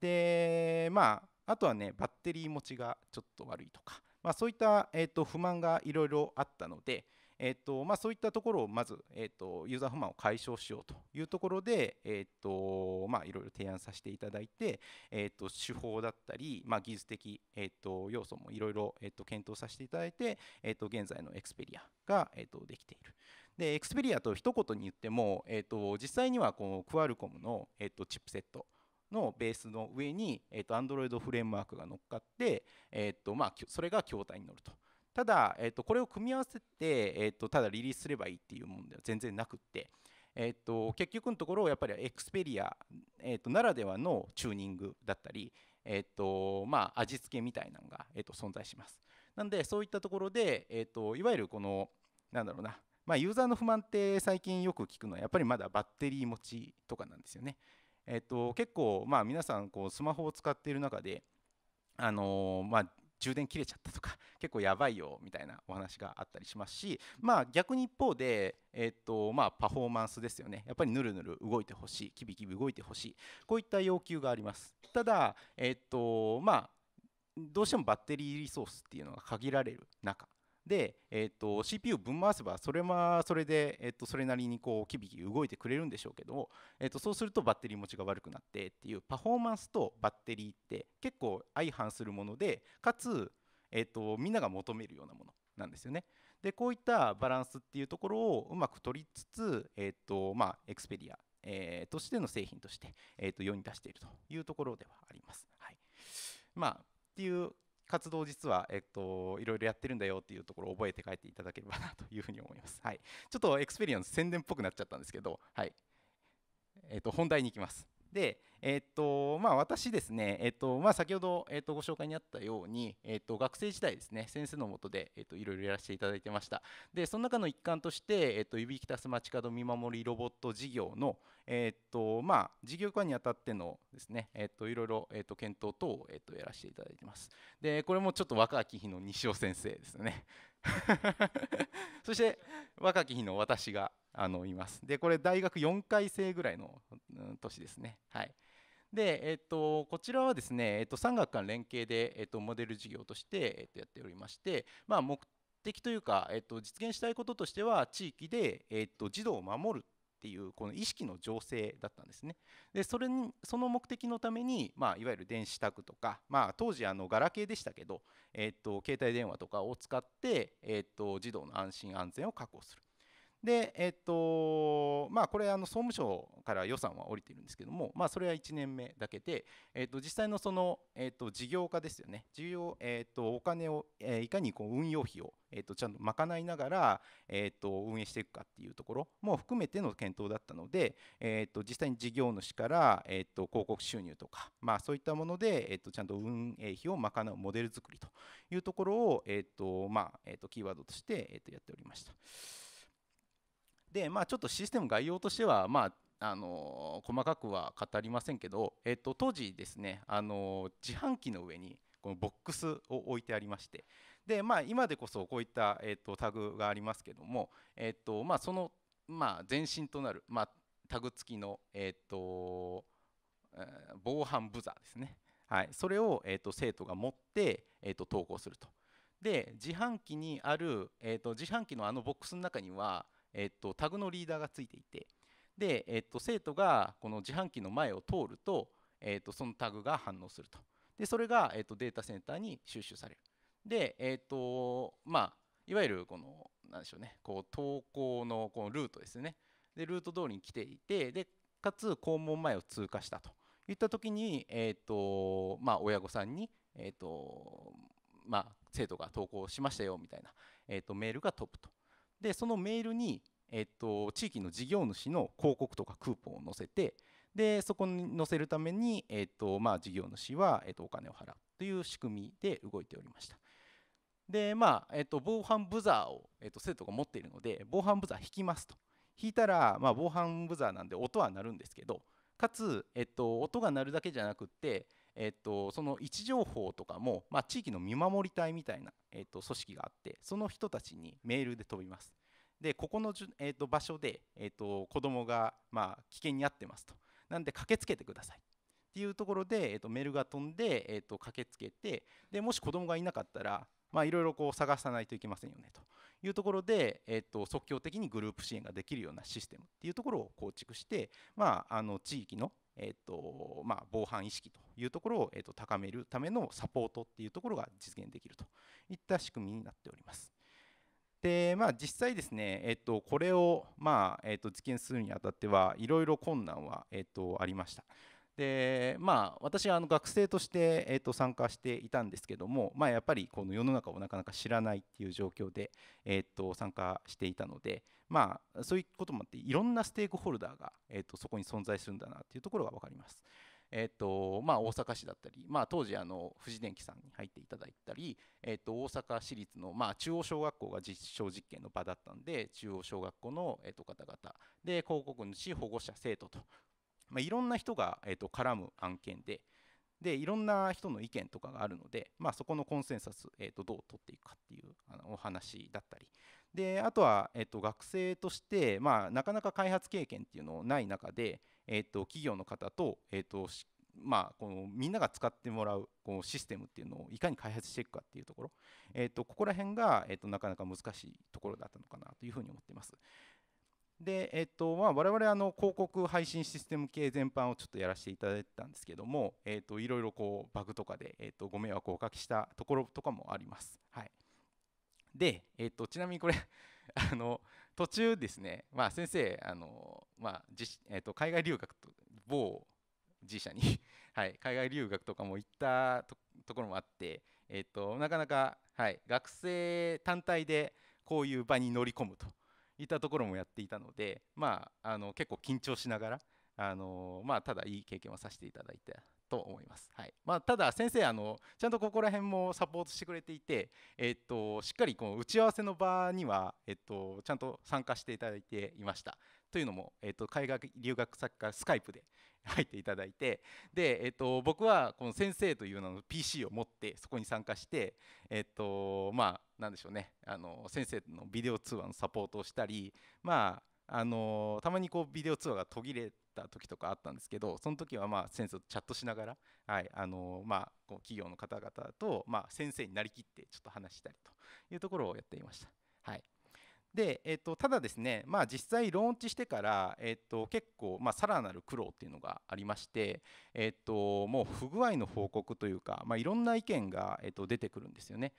でまああとはねバッテリー持ちがちょっと悪いとか、まあ、そういった、えー、と不満がいろいろあったので、えーとまあ、そういったところをまず、えー、とユーザー不満を解消しようというところで、えとまいろいろ提案させていただいて、えー、と手法だったり、まあ、技術的、えー、と要素もいろいろ、えと検討させていただいて、えー、と現在のエクスペリアが、えー、とできている。で Xperia と一言に言っても、えっと、実際にはこのクアルコムの、えっと、チップセットのベースの上に、えっと、Android フレームワークが乗っかって、えっとまあ、それが筐体に乗ると。ただ、えっとこれを組み合わせて、えっとただリリースすればいいっていうもんでは全然なくって、えっと結局のところやっぱり Xperia、えとならではのチューニングだったり、えっとまあ、味付けみたいなのが、えっと存在します。なんでそういったところで、えっといわゆるこのなんだろうなまあ、ユーザーの不満って最近よく聞くのはやっぱりまだバッテリー持ちとかなんですよね。えっと、結構まあ皆さんこうスマホを使っている中で、あのまあ、充電切れちゃったとか 結構やばいよみたいなお話があったりしますし、まあ、逆に一方で、えっとまあ、パフォーマンスですよねやっぱりぬるぬる動いてほしいキビキビ動いてほしいこういった要求がありますただ、えっとまあ、どうしてもバッテリーリソースっていうのが限られる中で、えーと、CPU ぶん回せばそれはそれで、えー、とそれなりにこうキビキ動いてくれるんでしょうけど、えー、とそうするとバッテリー持ちが悪くなってっていうパフォーマンスとバッテリーって結構相反するものでかつ、えー、とみんなが求めるようなものなんですよね。でこういったバランスっていうところをうまく取りつつ、えーとまあ、エクスペリア、えー、としての製品として、えー、と世に出しているというところではあります。はいまあ、っていう活動実は、えっと、いろいろやってるんだよっていうところを覚えて帰っていただければなというふうに思います。はい、ちょっとエクスペリエンス宣伝っぽくなっちゃったんですけど、はいえっと、本題に行きます。で、えっとまあ、私ですね、えっとまあ、先ほど、えっと、ご紹介にあったように、えっと、学生時代ですね先生のもとで、えっと、いろいろやらせていただいてましたでその中の一環として、えっと、指きたす街角見守りロボット事業の、えっとまあ、事業化にあたってのですね、えっと、いろいろ、えっと、検討等を、えっと、やらせていただいてますでこれもちょっと若き日の西尾先生ですね そして若き日の私があのいます。でこれ大学4回生ぐらいの、年ですね。はいでえっと、こちらはですね、えっと、産学間連携で、えっと、モデル事業として、えっと、やっておりまして、まあ、目的というか、えっと、実現したいこととしては地域で、えっと、児童を守るっていうこの意識の醸成だったんですね。でそれにその目的のために、まあ、いわゆる電子タグとか、まあ、当時あのガラケーでしたけど、えっと、携帯電話とかを使って、えっと、児童の安心安全を確保する。で、えっと、まあ、これ、あの、総務省から予算は下りているんですけども、まあ、それは1年目だけで、えっと、実際のその、えっと、事業化ですよね。事業、えっと、お金を、えー、いかにこう運用費を、えっと、ちゃんと賄いながら、えっと、運営していくかっていうところも含めての検討だったので、えっと、実際に事業主から、えっと、広告収入とか、まあ、そういったもので、えっと、ちゃんと運営費を賄うモデル作りというところを、えっと、まあ、えっと、キーワードとして、えっと、やっておりました。で、まあ、ちょっとシステム概要としては、まああの細かくは語りませんけど、えっと、当時ですね、あの自販機の上にこのボックスを置いてありましてで、まあ、今でこそこういった、えっと、タグがありますけども、えっとまあ、その、まあ、前身となる、まあ、タグ付きの、えっと、え防犯ブザーですね、はい、それを、えっと、生徒が持って、えっと、投稿すると。で自販機にある、えっと自販機のあのボックスの中にはえっと、タグのリーダーがついていてで、えっと、生徒がこの自販機の前を通ると、えっと、そのタグが反応するとでそれが、えっと、データセンターに収集されるで、えっとまあ、いわゆるこのんでしょうねこう投稿のこのルートですねでルート通りに来ていてでかつ校門前を通過したといった時に、えっとまあ、親御さんに、えっとまあ、生徒が投稿しましたよみたいな、えっとメールが飛ぶとでそのメールに、えっと、地域の事業主の広告とかクーポンを載せてでそこに載せるために、えっとまあ、事業主は、えっと、お金を払うという仕組みで動いておりました。でまあえっと、防犯ブザーを、えっと、生徒が持っているので防犯ブザー引きますと引いたら、まあ、防犯ブザーなんで音は鳴るんですけどかつ、えっと、音が鳴るだけじゃなくってえっと、その位置情報とかも、まあ、地域の見守り隊みたいな、えっと、組織があってその人たちにメールで飛びます。でここのじゅ、えっと、場所で、えっと、子どもが、まあ、危険に遭ってますと。なんで駆けつけてくださいっていうところで、えっと、メールが飛んで、えっと、駆けつけてでもし子どもがいなかったらいろいろ探さないといけませんよねというところで、えっと、即興的にグループ支援ができるようなシステムっていうところを構築して、まあ、あの地域のえーとまあ、防犯意識というところを、えー、と高めるためのサポートっていうところが実現できるといった仕組みになっております。でまあ、実際ですね、えっと、これを、まあえっと、実現するにあたってはいろいろ困難は、えっと、ありました。でまあ私はあの学生として、えー、と参加していたんですけども、まあ、やっぱりこの世の中をなかなか知らないっていう状況で、えー、と参加していたので、まあ、そういうこともあっていろんなステークホルダーが、えー、とそこに存在するんだなっていうところが分かります。えーとまあ、大阪市だったり、まあ、当時あの富士電機さんに入っていただいたり、えー、と大阪市立の、まあ、中央小学校が実証実験の場だったんで中央小学校の、えー、と方々で広告主保護者生徒とまあ、いろんな人が、えー、と絡む案件ででいろんな人の意見とかがあるので、まあ、そこのコンセンサス、えー、とどう取っていくかっていうあのお話だったりであとは、えー、と学生として、まあ、なかなか開発経験っていうのない中で、えー、と企業の方と,、えーとまあ、このみんなが使ってもらうこのシステムっていうのをいかに開発していくかっていうところ、えー、とここら辺が、えー、となかなか難しいところだったのかなというふうに思っています。で、えっとまあ、我々あの広告配信システム系全般をちょっとやらせていただいたんですけども、えっと、いろいろこうバグとかで、えっと、ご迷惑をおかけしたところとかもあります。はい、で、えっと、ちなみにこれ あの途中ですね、まあ、先生あの、まあじえっと、海外留学と某自社に はい、海外留学とかも行ったところもあって、えっと、なかなか、はい、学生単体でこういう場に乗り込むと。いたところもやっていたので、まあ、あの結構緊張しながらあの、まあ、ただいい経験をさせていただいたと思います。はいまあ、ただ先生あのちゃんとここら辺もサポートしてくれていて、えっと、しっかりこの打ち合わせの場には、えっと、ちゃんと参加していただいていました。というのも、えっと、海外留学先からスカイプで入っていただいてで、えっと、僕はこの先生という名の PC を持ってそこに参加して、えっとまあ、なんでしょうねあの先生のビデオ通話のサポートをしたり、まあ、あのたまにこうビデオ通話が途切れた時とかあったんですけどその時はまあ先生とチャットしながら、はいあのまあ、こう企業の方々と、まあ、先生になりきってちょっと話したりというところをやっていました。はいで、えっとただですね、まあ、実際ローンチしてから、えっと結構、まあ、さらなる苦労っていうのがありまして、えっともう不具合の報告というか、まあ、いろんな意見が、えっと出てくるんですよね。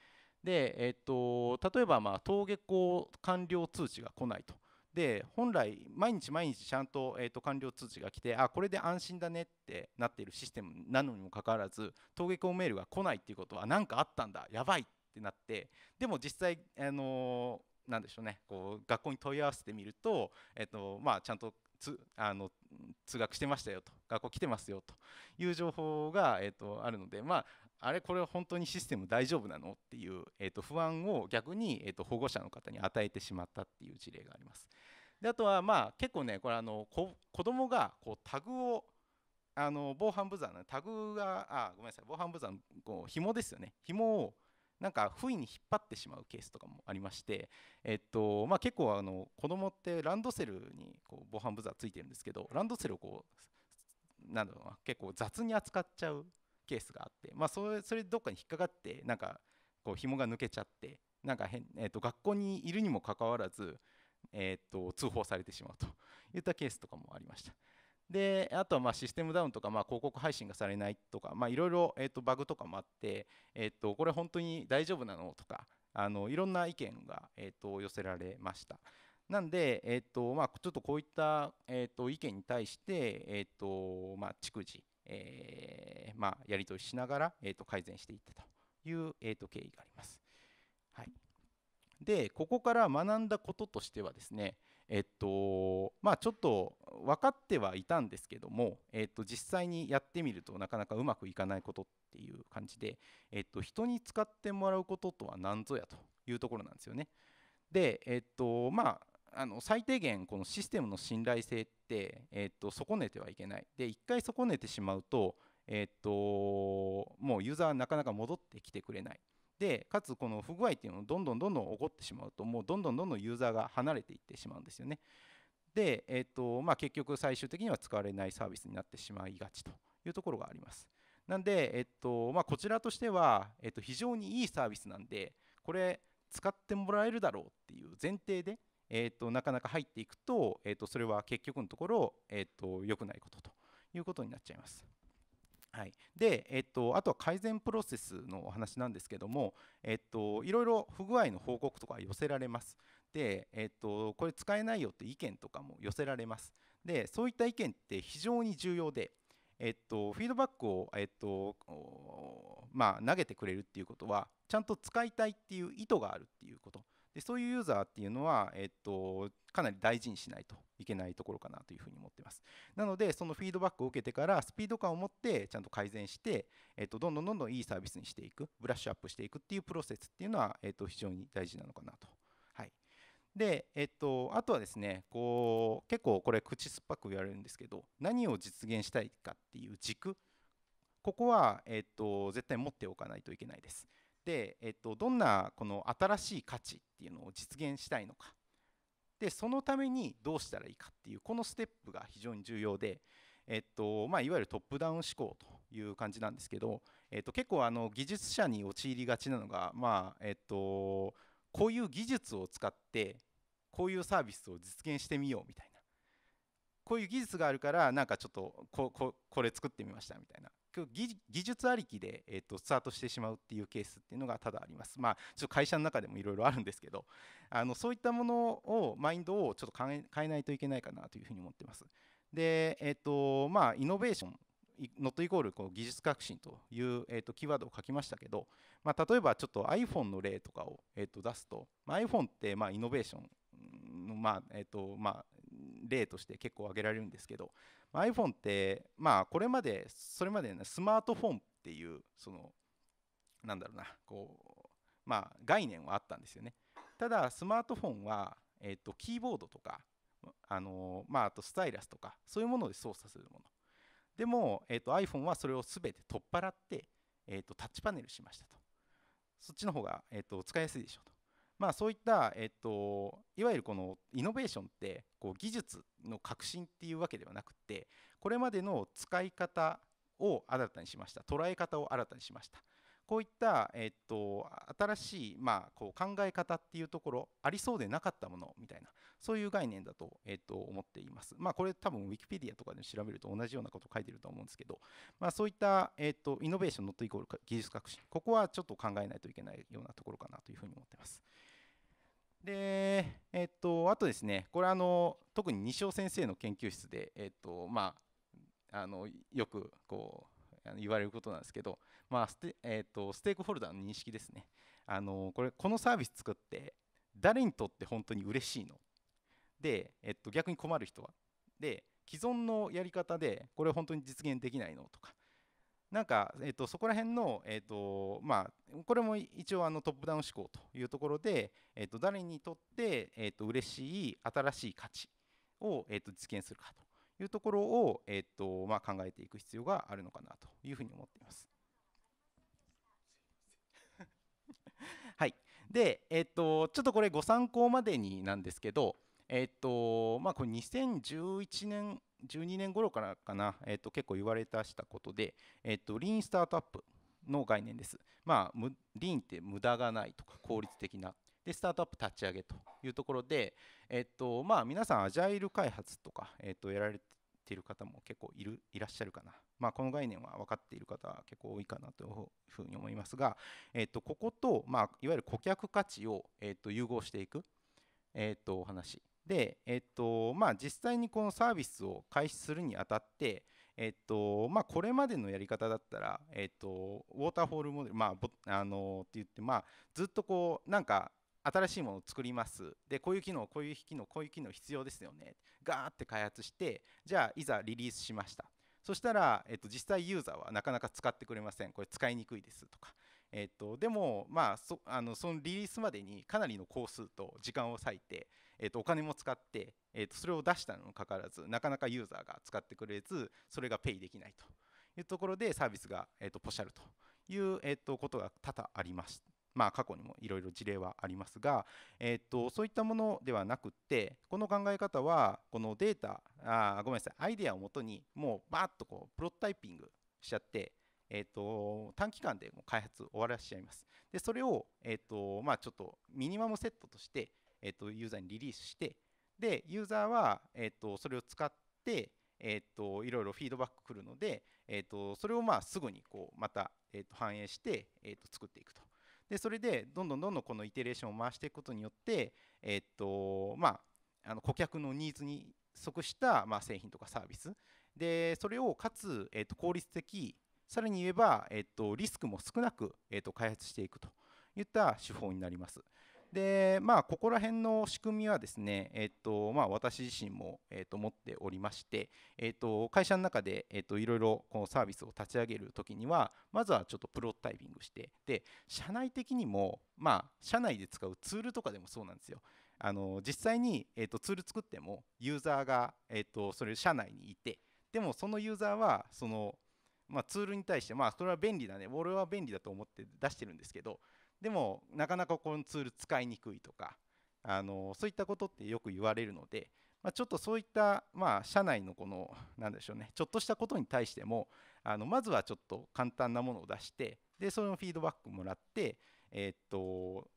で、えっと例えば、まあ、登下校完了通知が来ないと。で本来毎日毎日ちゃんと,、えー、と完了通知が来てあこれで安心だねってなっているシステムなのにもかかわらず登下校メールが来ないっていうことは何かあったんだやばいってなってでも実際、あのーなんでしょうねこう学校に問い合わせてみると、えっとまあ、ちゃんとつあの通学してましたよと学校来てますよという情報が、えっと、あるので、まあ、あれこれ本当にシステム大丈夫なのっていう、えっと不安を逆に、えっと保護者の方に与えてしまったっていう事例があります。であとはまあ結構ねこれあのこ子供がこうタグをあの防犯ブザーのタグがあごめんなさい防犯ブザーのこう紐ですよね紐をなんか不意に引っ張ってしまうケースとかもありまして、えっとまあ、結構あの子供ってランドセルにこう防犯ブザーついてるんですけどランドセルをこうなんだろうな結構雑に扱っちゃうケースがあって、まあ、それそれどっかに引っかかってなんかこう紐が抜けちゃってなんか変、えっと、学校にいるにもかかわらず、えっと、通報されてしまうといったケースとかもありました。であとはまあシステムダウンとかまあ広告配信がされないとかいろいろバグとかもあって、えー、とこれ本当に大丈夫なのとかあのいろんな意見が、えー、と寄せられました。なんで、えーとまあ、ちょっとこういった、えー、と意見に対して、えーとまあ、逐次、えーまあ、やり取りしながら、えー、と改善していったという、えー、と経緯があります。はい、でここから学んだこととしてはですね、えっとまあ、ちょっと分かってはいたんですけども、えっと、実際にやってみるとなかなかうまくいかないことっていう感じで、えっと、人に使ってもらうこととは何ぞやというところなんですよね。で、えっとまあ、あの最低限このシステムの信頼性って、えっと、損ねてはいけない。で1回損ねてしまうとえっと、もうユーザーはなかなか戻ってきてくれない。でかつこの不具合っていうのをどんどんどんどん起こってしまうともうどんどんどんどんユーザーが離れていってしまうんですよね。で、えーとまあ、結局最終的には使われないサービスになってしまいがちというところがあります。なんで、えっとまあ、こちらとしては、えっと、非常にいいサービスなんでこれ使ってもらえるだろうっていう前提で、えっと、なかなか入っていくと、えっと、それは結局のところ、えっと、良くないことということになっちゃいます。はい、で、えっと、あとは改善プロセスのお話なんですけども、えっと、いろいろ不具合の報告とか寄せられます。で、えっと、これ使えないよって意見とかも寄せられます。で、そういった意見って非常に重要で、えっと、フィードバックを、えっとまあ、投げてくれるっていうことは、ちゃんと使いたいっていう意図があるっていうこと。でそういうユーザーっていうのは、えっと、かなり大事にしないといけないところかなというふうに思っています。なので、そのフィードバックを受けてから、スピード感を持ってちゃんと改善して、えっと、どんどんどんどんいいサービスにしていく、ブラッシュアップしていくっていうプロセスっていうのは、えっと、非常に大事なのかなと。はい、で、えっと、あとはですね、こう、結構これ、口酸っぱく言われるんですけど、何を実現したいかっていう軸、ここは、えっと、絶対持っておかないといけないです。で、えっと、どんなこの新しい価値っていうのを実現したいのかでそのためにどうしたらいいかっていうこのステップが非常に重要で、えっとまあ、いわゆるトップダウン思考という感じなんですけど、えっと、結構あの技術者に陥りがちなのが、まあえっと、こういう技術を使ってこういうサービスを実現してみようみたいなこういう技術があるからなんかちょっとこここれ作ってみましたみたいな技術ありきで、えー、とスタートしてしまうっていうケースっていうのがただあります。まあ、ちょっと会社の中でもいろいろあるんですけどあのそういったものをマインドをちょっと変えないといけないかなというふうに思ってます。で、えーとまあ、イノベーションノットイコールこう技術革新という、えー、とキーワードを書きましたけど、まあ、例えばちょっと iPhone の例とかを、えー、と出すと、まあ、iPhone ってまあイノベーションの、まあえーとまあ、例として結構挙げられるんですけど、iPhone ってまあこれまでそれまで、ね、スマートフォンっていうそのなんだろうなこうまあ概念はあったんですよねただスマートフォンはえっとキーボードとかあのまああとスタイラスとかそういうもので操作するものでもえっと iPhone はそれを全て取っ払ってえっとタッチパネルしましたとそっちの方がえっと使いやすいでしょとまあ、そういった、えっと、いわゆるこのイノベーションってこう技術の革新っていうわけではなくてこれまでの使い方を新たにしました捉え方を新たにしましたこういった、えっと、新しい、まあ、こう考え方っていうところありそうでなかったものみたいなそういう概念だと,、えっと、思っています。まあ、これ多分 Wikipedia とかで調べると同じようなこと書いてると思うんですけど、まあ、そういった、えっと、イノベーションノットイコール技術革新ここはちょっと考えないといけないようなところかなというふうに思っています。で、えっと、あとですね、これあの、特に西尾先生の研究室で、えっとまあ、あのよくこう言われることなんですけど、まあステえっと、ステークホルダーの認識ですね。あのこれこのサービス作って誰にとって本当に嬉しいので、えっと、逆に困る人はで既存のやり方でこれ本当に実現できないのとかなんか、えー、とそこら辺の、えーとまあ、これも一応あのトップダウン思考というところで、えー、と誰にとって、えー、と嬉しい新しい価値を、えー、と実現するかというところを、えーとまあ、考えていく必要があるのかなというふうに思っています。はい、で、えーと、ちょっとこれご参考までになんですけど、えーとまあ、これ2011年2012年頃からかな、えっと結構言われ出したことで、えっとリーンスタートアップの概念です。まあ、リーンって無駄がないとか効率的な。で、スタートアップ立ち上げというところで、えっと、まあ、皆さん、アジャイル開発とか、えっと、やられている方も結構いるいらっしゃるかな。まあ、この概念は分かっている方は結構多いかなというふうに思いますが、えっと、ここと、まあ、いわゆる顧客価値を、えっと、融合していく、えっと、お話で、えっとまあ、実際にこのサービスを開始するにあたって、えっとまあ、これまでのやり方だったら、えっと、ウォーターフォールモデル、まあ、あのって言って、まあ、ずっとこうなんか新しいものを作りますでこういう機能こういう機能こういう機能必要ですよねガーって開発してじゃあいざリリースしましたそしたら、えっと、実際ユーザーはなかなか使ってくれませんこれ使いにくいですとかえっと、でも、まあ、そあのそのリリースまでにかなりの工数と時間を割いて、えっと、お金も使って、えっと、それを出したのにもかかわらずなかなかユーザーが使ってくれずそれがペイできないというところでサービスが、えっと、ポシャルという、えっと、ことが多々あります。まあ、過去にもいろいろ事例はありますが、えー、とそういったものではなくてこの考え方はこのデータあごめんなさいアイデアをもとにもうバーッとこうプロトタイピングしちゃってえーと、短期間でも開発を終わらせちゃいます。でそれを、えーとまあ、ちょっとミニマムセットとして、えーと、ユーザーにリリースしてでユーザーは、えーと、とそれを使って、えー、といろいろフィードバックくるので、えー、とそれをまあすぐにこうまた、えー、と反映して、えー、と作っていくと。でそれでどんどんどんどんこのイテレーションを回していくことによって、えーとまあ、あの顧客のニーズに即したまあ製品とかサービスでそれをかつ、えー、と効率的さらに言えば、えっと、リスクも少なく、えっと、開発していくといった手法になります。でまあ、ここら辺の仕組みはですね、えっとまあ、私自身も、えっと、持っておりまして、えっと、会社の中で、えっと、いろいろこのサービスを立ち上げるときにはまずはちょっとプロタイピングしてで社内的にも、まあ、社内で使うツールとかでもそうなんですよあの実際に、えっと、ツール作ってもユーザーが、えっと、それ社内にいてでもそのユーザーはそのまツールに対してまあそれは便利だね俺は便利だと思って出してるんですけどでもなかなかこのツール使いにくいとかあのそういったことってよく言われるので、まあ、ちょっとそういった、まあ、社内のこのんでしょうねちょっとしたことに対してもあのまずはちょっと簡単なものを出してでそれのフィードバックもらってえー、っと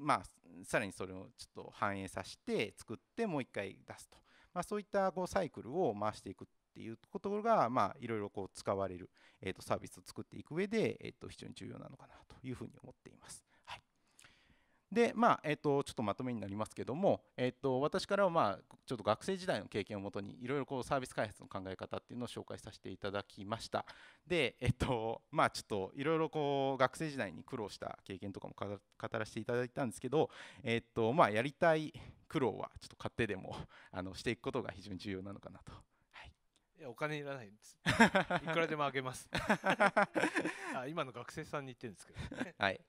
まあさらにそれをちょっと反映させて作ってもう一回出すと、まあ、そういったこうサイクルを回していくっていうところが、まあ、いろいろこう使われる、えー、とサービスを作っていく上で、えー、と非常に重要なのかなというふうに思っています。はいでまあえー、とちょっとまとめになりますけども、えー、と私からは、まあ、ちょっと学生時代の経験をもとにいろいろサービス開発の考え方っていうのを紹介させていただきましたで、えーとまあ、ちょっといろいろ学生時代に苦労した経験とかも語らせていただいたんですけど、えーとまあ、やりたい苦労はちょっと勝手でもあのしていくことが非常に重要なのかなといやお金いらないです いくらでもあげます あ今の学生さんに言ってるんですけど、ね、はい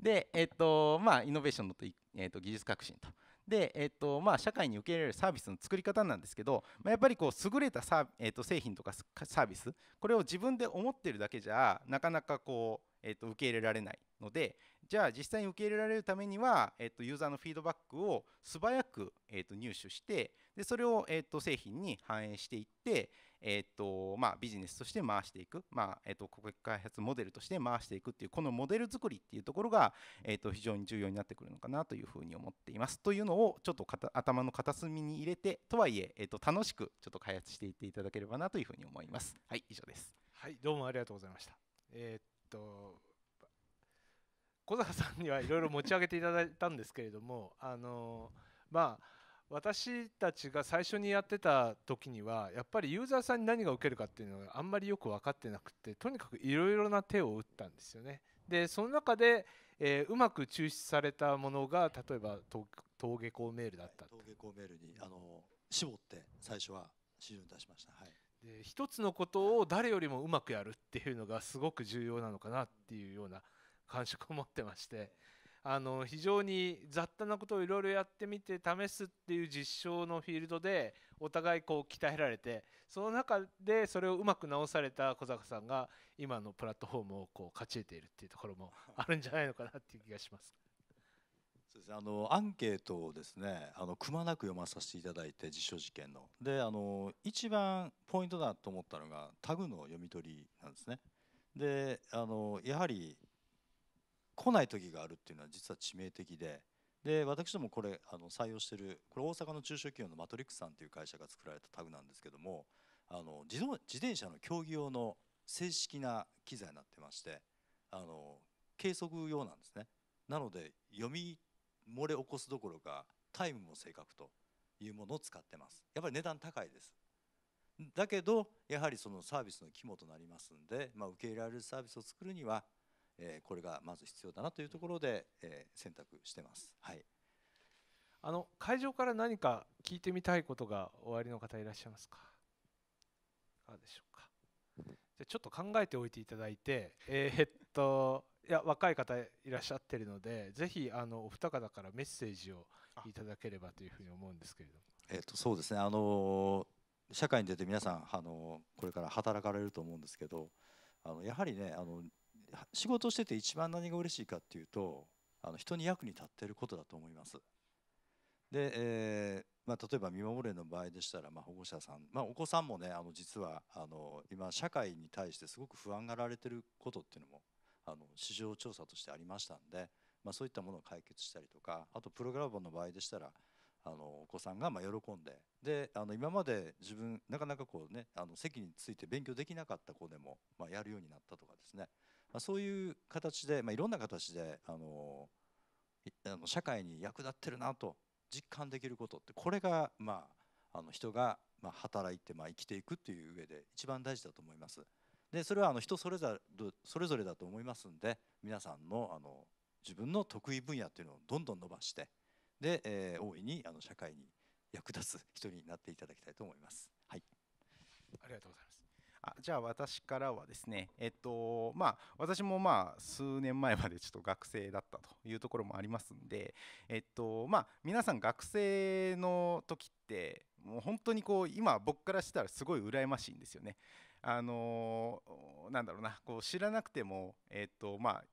でえっ、ー、とまあイノベーションのと、えー、と技術革新とで、えーとまあ、社会に受け入れるサービスの作り方なんですけど、まあ、やっぱりこう優れたサー、えー、と製品とかサービスこれを自分で思ってるだけじゃなかなかこう、えー、と受け入れられないのでじゃあ実際に受け入れられるためには、えー、とユーザーのフィードバックを素早く、えー、と入手してでそれを、えー、と製品に反映していってえっとまあ、ビジネスとして回していく、まあえっと、顧客開発モデルとして回していくっていうこのモデル作りっていうところが、えっと、非常に重要になってくるのかなというふうに思っています。というのをちょっと頭の片隅に入れてとはいええっと、楽しくちょっと開発していっていただければなというふうに思います。はい以上です。はいどうもありがとうございました。えー、っと小坂さんにはいろいろ持ち上げていただいたんですけれどもあのまあ私たちが最初にやってた時にはやっぱりユーザーさんに何が受けるかっていうのがあんまりよく分かってなくてとにかくいろいろな手を打ったんですよね。でその中で、えー、うまく抽出されたものが例えば登下校メールだったっ、はい、登下校メールにあの絞って最初は市場出しました。はいで一つのことを誰よりもうまくやるっていうのがすごく重要なのかなっていうような感触を持ってましてあの非常に雑多なことをいろいろやってみて試すっていう実証のフィールドでお互いこう鍛えられてその中でそれをうまく直された小坂さんが今のプラットフォームをこう勝ち得ているっていうところもあるんじゃないのかなっていう気がします。あのアンケートをですねあのくまなく読まさせていただいて実証実験のであの一番ポイントだと思ったのがタグの読み取りなんですねであのやはり来ない時があるっていうのは実は致命的でで私どもこれあの採用してるこれ大阪の中小企業のマトリックスさんっていう会社が作られたタグなんですけどもあの自動自転車の競技用の正式な機材になってましてあの計測用なんですねなので読み漏れ起こすどころかタイムも正確というものを使ってますやっぱり値段高いですだけどやはりそのサービスの肝となりますんで、まあ、受け入れられるサービスを作るにはえこれがまず必要だなというところで、え選択してます。はいあの会場から何か聞いてみたいことがおありの方いらっしゃいますかいかがでしょうかじゃちょっと考えておいていただいて、えー、っといや若い方いらっしゃってるのでぜひあのお二方からメッセージをいただければというふうに思うんですけれども。えー、っとそうですねあの社会に出て皆さんあのこれから働かれると思うんですけどあのやはりねあの仕事してて一番何が嬉しいかっていうとあの人に役に立っていることだと思います。で、えー、まあ、例えば見守れの場合でしたら、まあ、保護者さん、まあ、お子さんもねあの実はあの今社会に対してすごく不安がられてることっていうのもあの市場調査としてありましたんで、まあ、そういったものを解決したりとかあとプログラムの場合でしたらあのお子さんがま喜んでであの今まで自分なかなかこうねあの席について勉強できなかった子でも、まやるようになったとかですねまあ、そういう形で、まあ、いろんな形であのあの社会に役立ってるなと実感できることってこれが、まあ、あの人が、まあ、働いて、まあ、生きていくっていう上で一番大事だと思います。でそれはあの人それぞれそれぞれだと思いますんで皆さんのあの自分の得意分野っていうのをどんどん伸ばしてで、えー、大いにあの社会に役立つ人になっていただきたいと思います。はい、ありがとうございますじゃあ私からはですね、えっとまあ、私もまあ数年前までちょっと学生だったというところもありますんで、えっとまあ、皆さん学生の時ってもう本当にこう今僕からしたらすごい羨ましいんですよね。あのなんだろうなこう知らなくても、えっとまあ、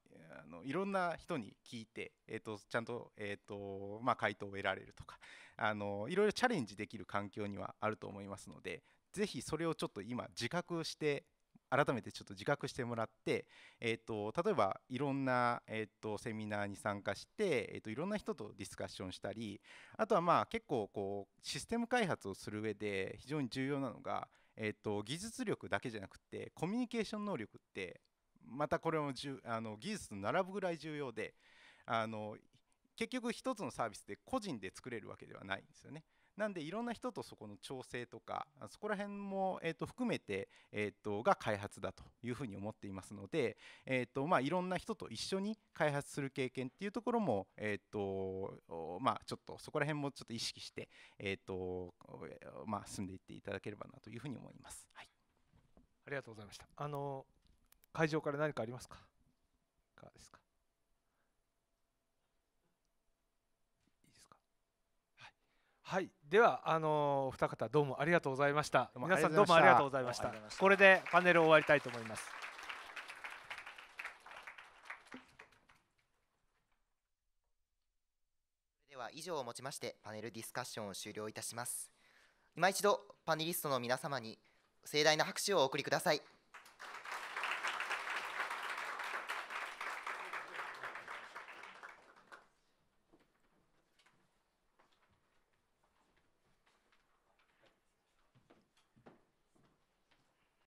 あのいろんな人に聞いて、えっと、ちゃんと、えっとまあ、回答を得られるとか、あのいろいろチャレンジできる環境にはあると思いますので、ぜひそれをちょっと今自覚して改めてちょっと自覚してもらって、えーと、例えばいろんな、えーと、セミナーに参加して、えーと、いろんな人とディスカッションしたりあとはまあ結構こうシステム開発をする上で非常に重要なのが、えー、と技術力だけじゃなくてコミュニケーション能力ってまたこれもじゅあの技術と並ぶぐらい重要であの結局一つのサービスで個人で作れるわけではないんですよね。なんでいろんな人とそこの調整とかそこら辺も、えー、と含めて、えー、とが開発だというふうに思っていますので、えーとまあ、いろんな人と一緒に開発する経験っていうところも、えーとまあ、ちょっとそこら辺もちょっと意識して、えーとまあ、進んでいっていただければなというふうに思います。はい、ありがとうございましたあの会場から何かありますかいかがですかはいではあのー、二方どうもありがとうございました皆さんどうもありがとうございましたこれでパネルを終わりたいと思いますでは以上をもちましてパネルディスカッションを終了いたします今一度パネリストの皆様に盛大な拍手をお送りください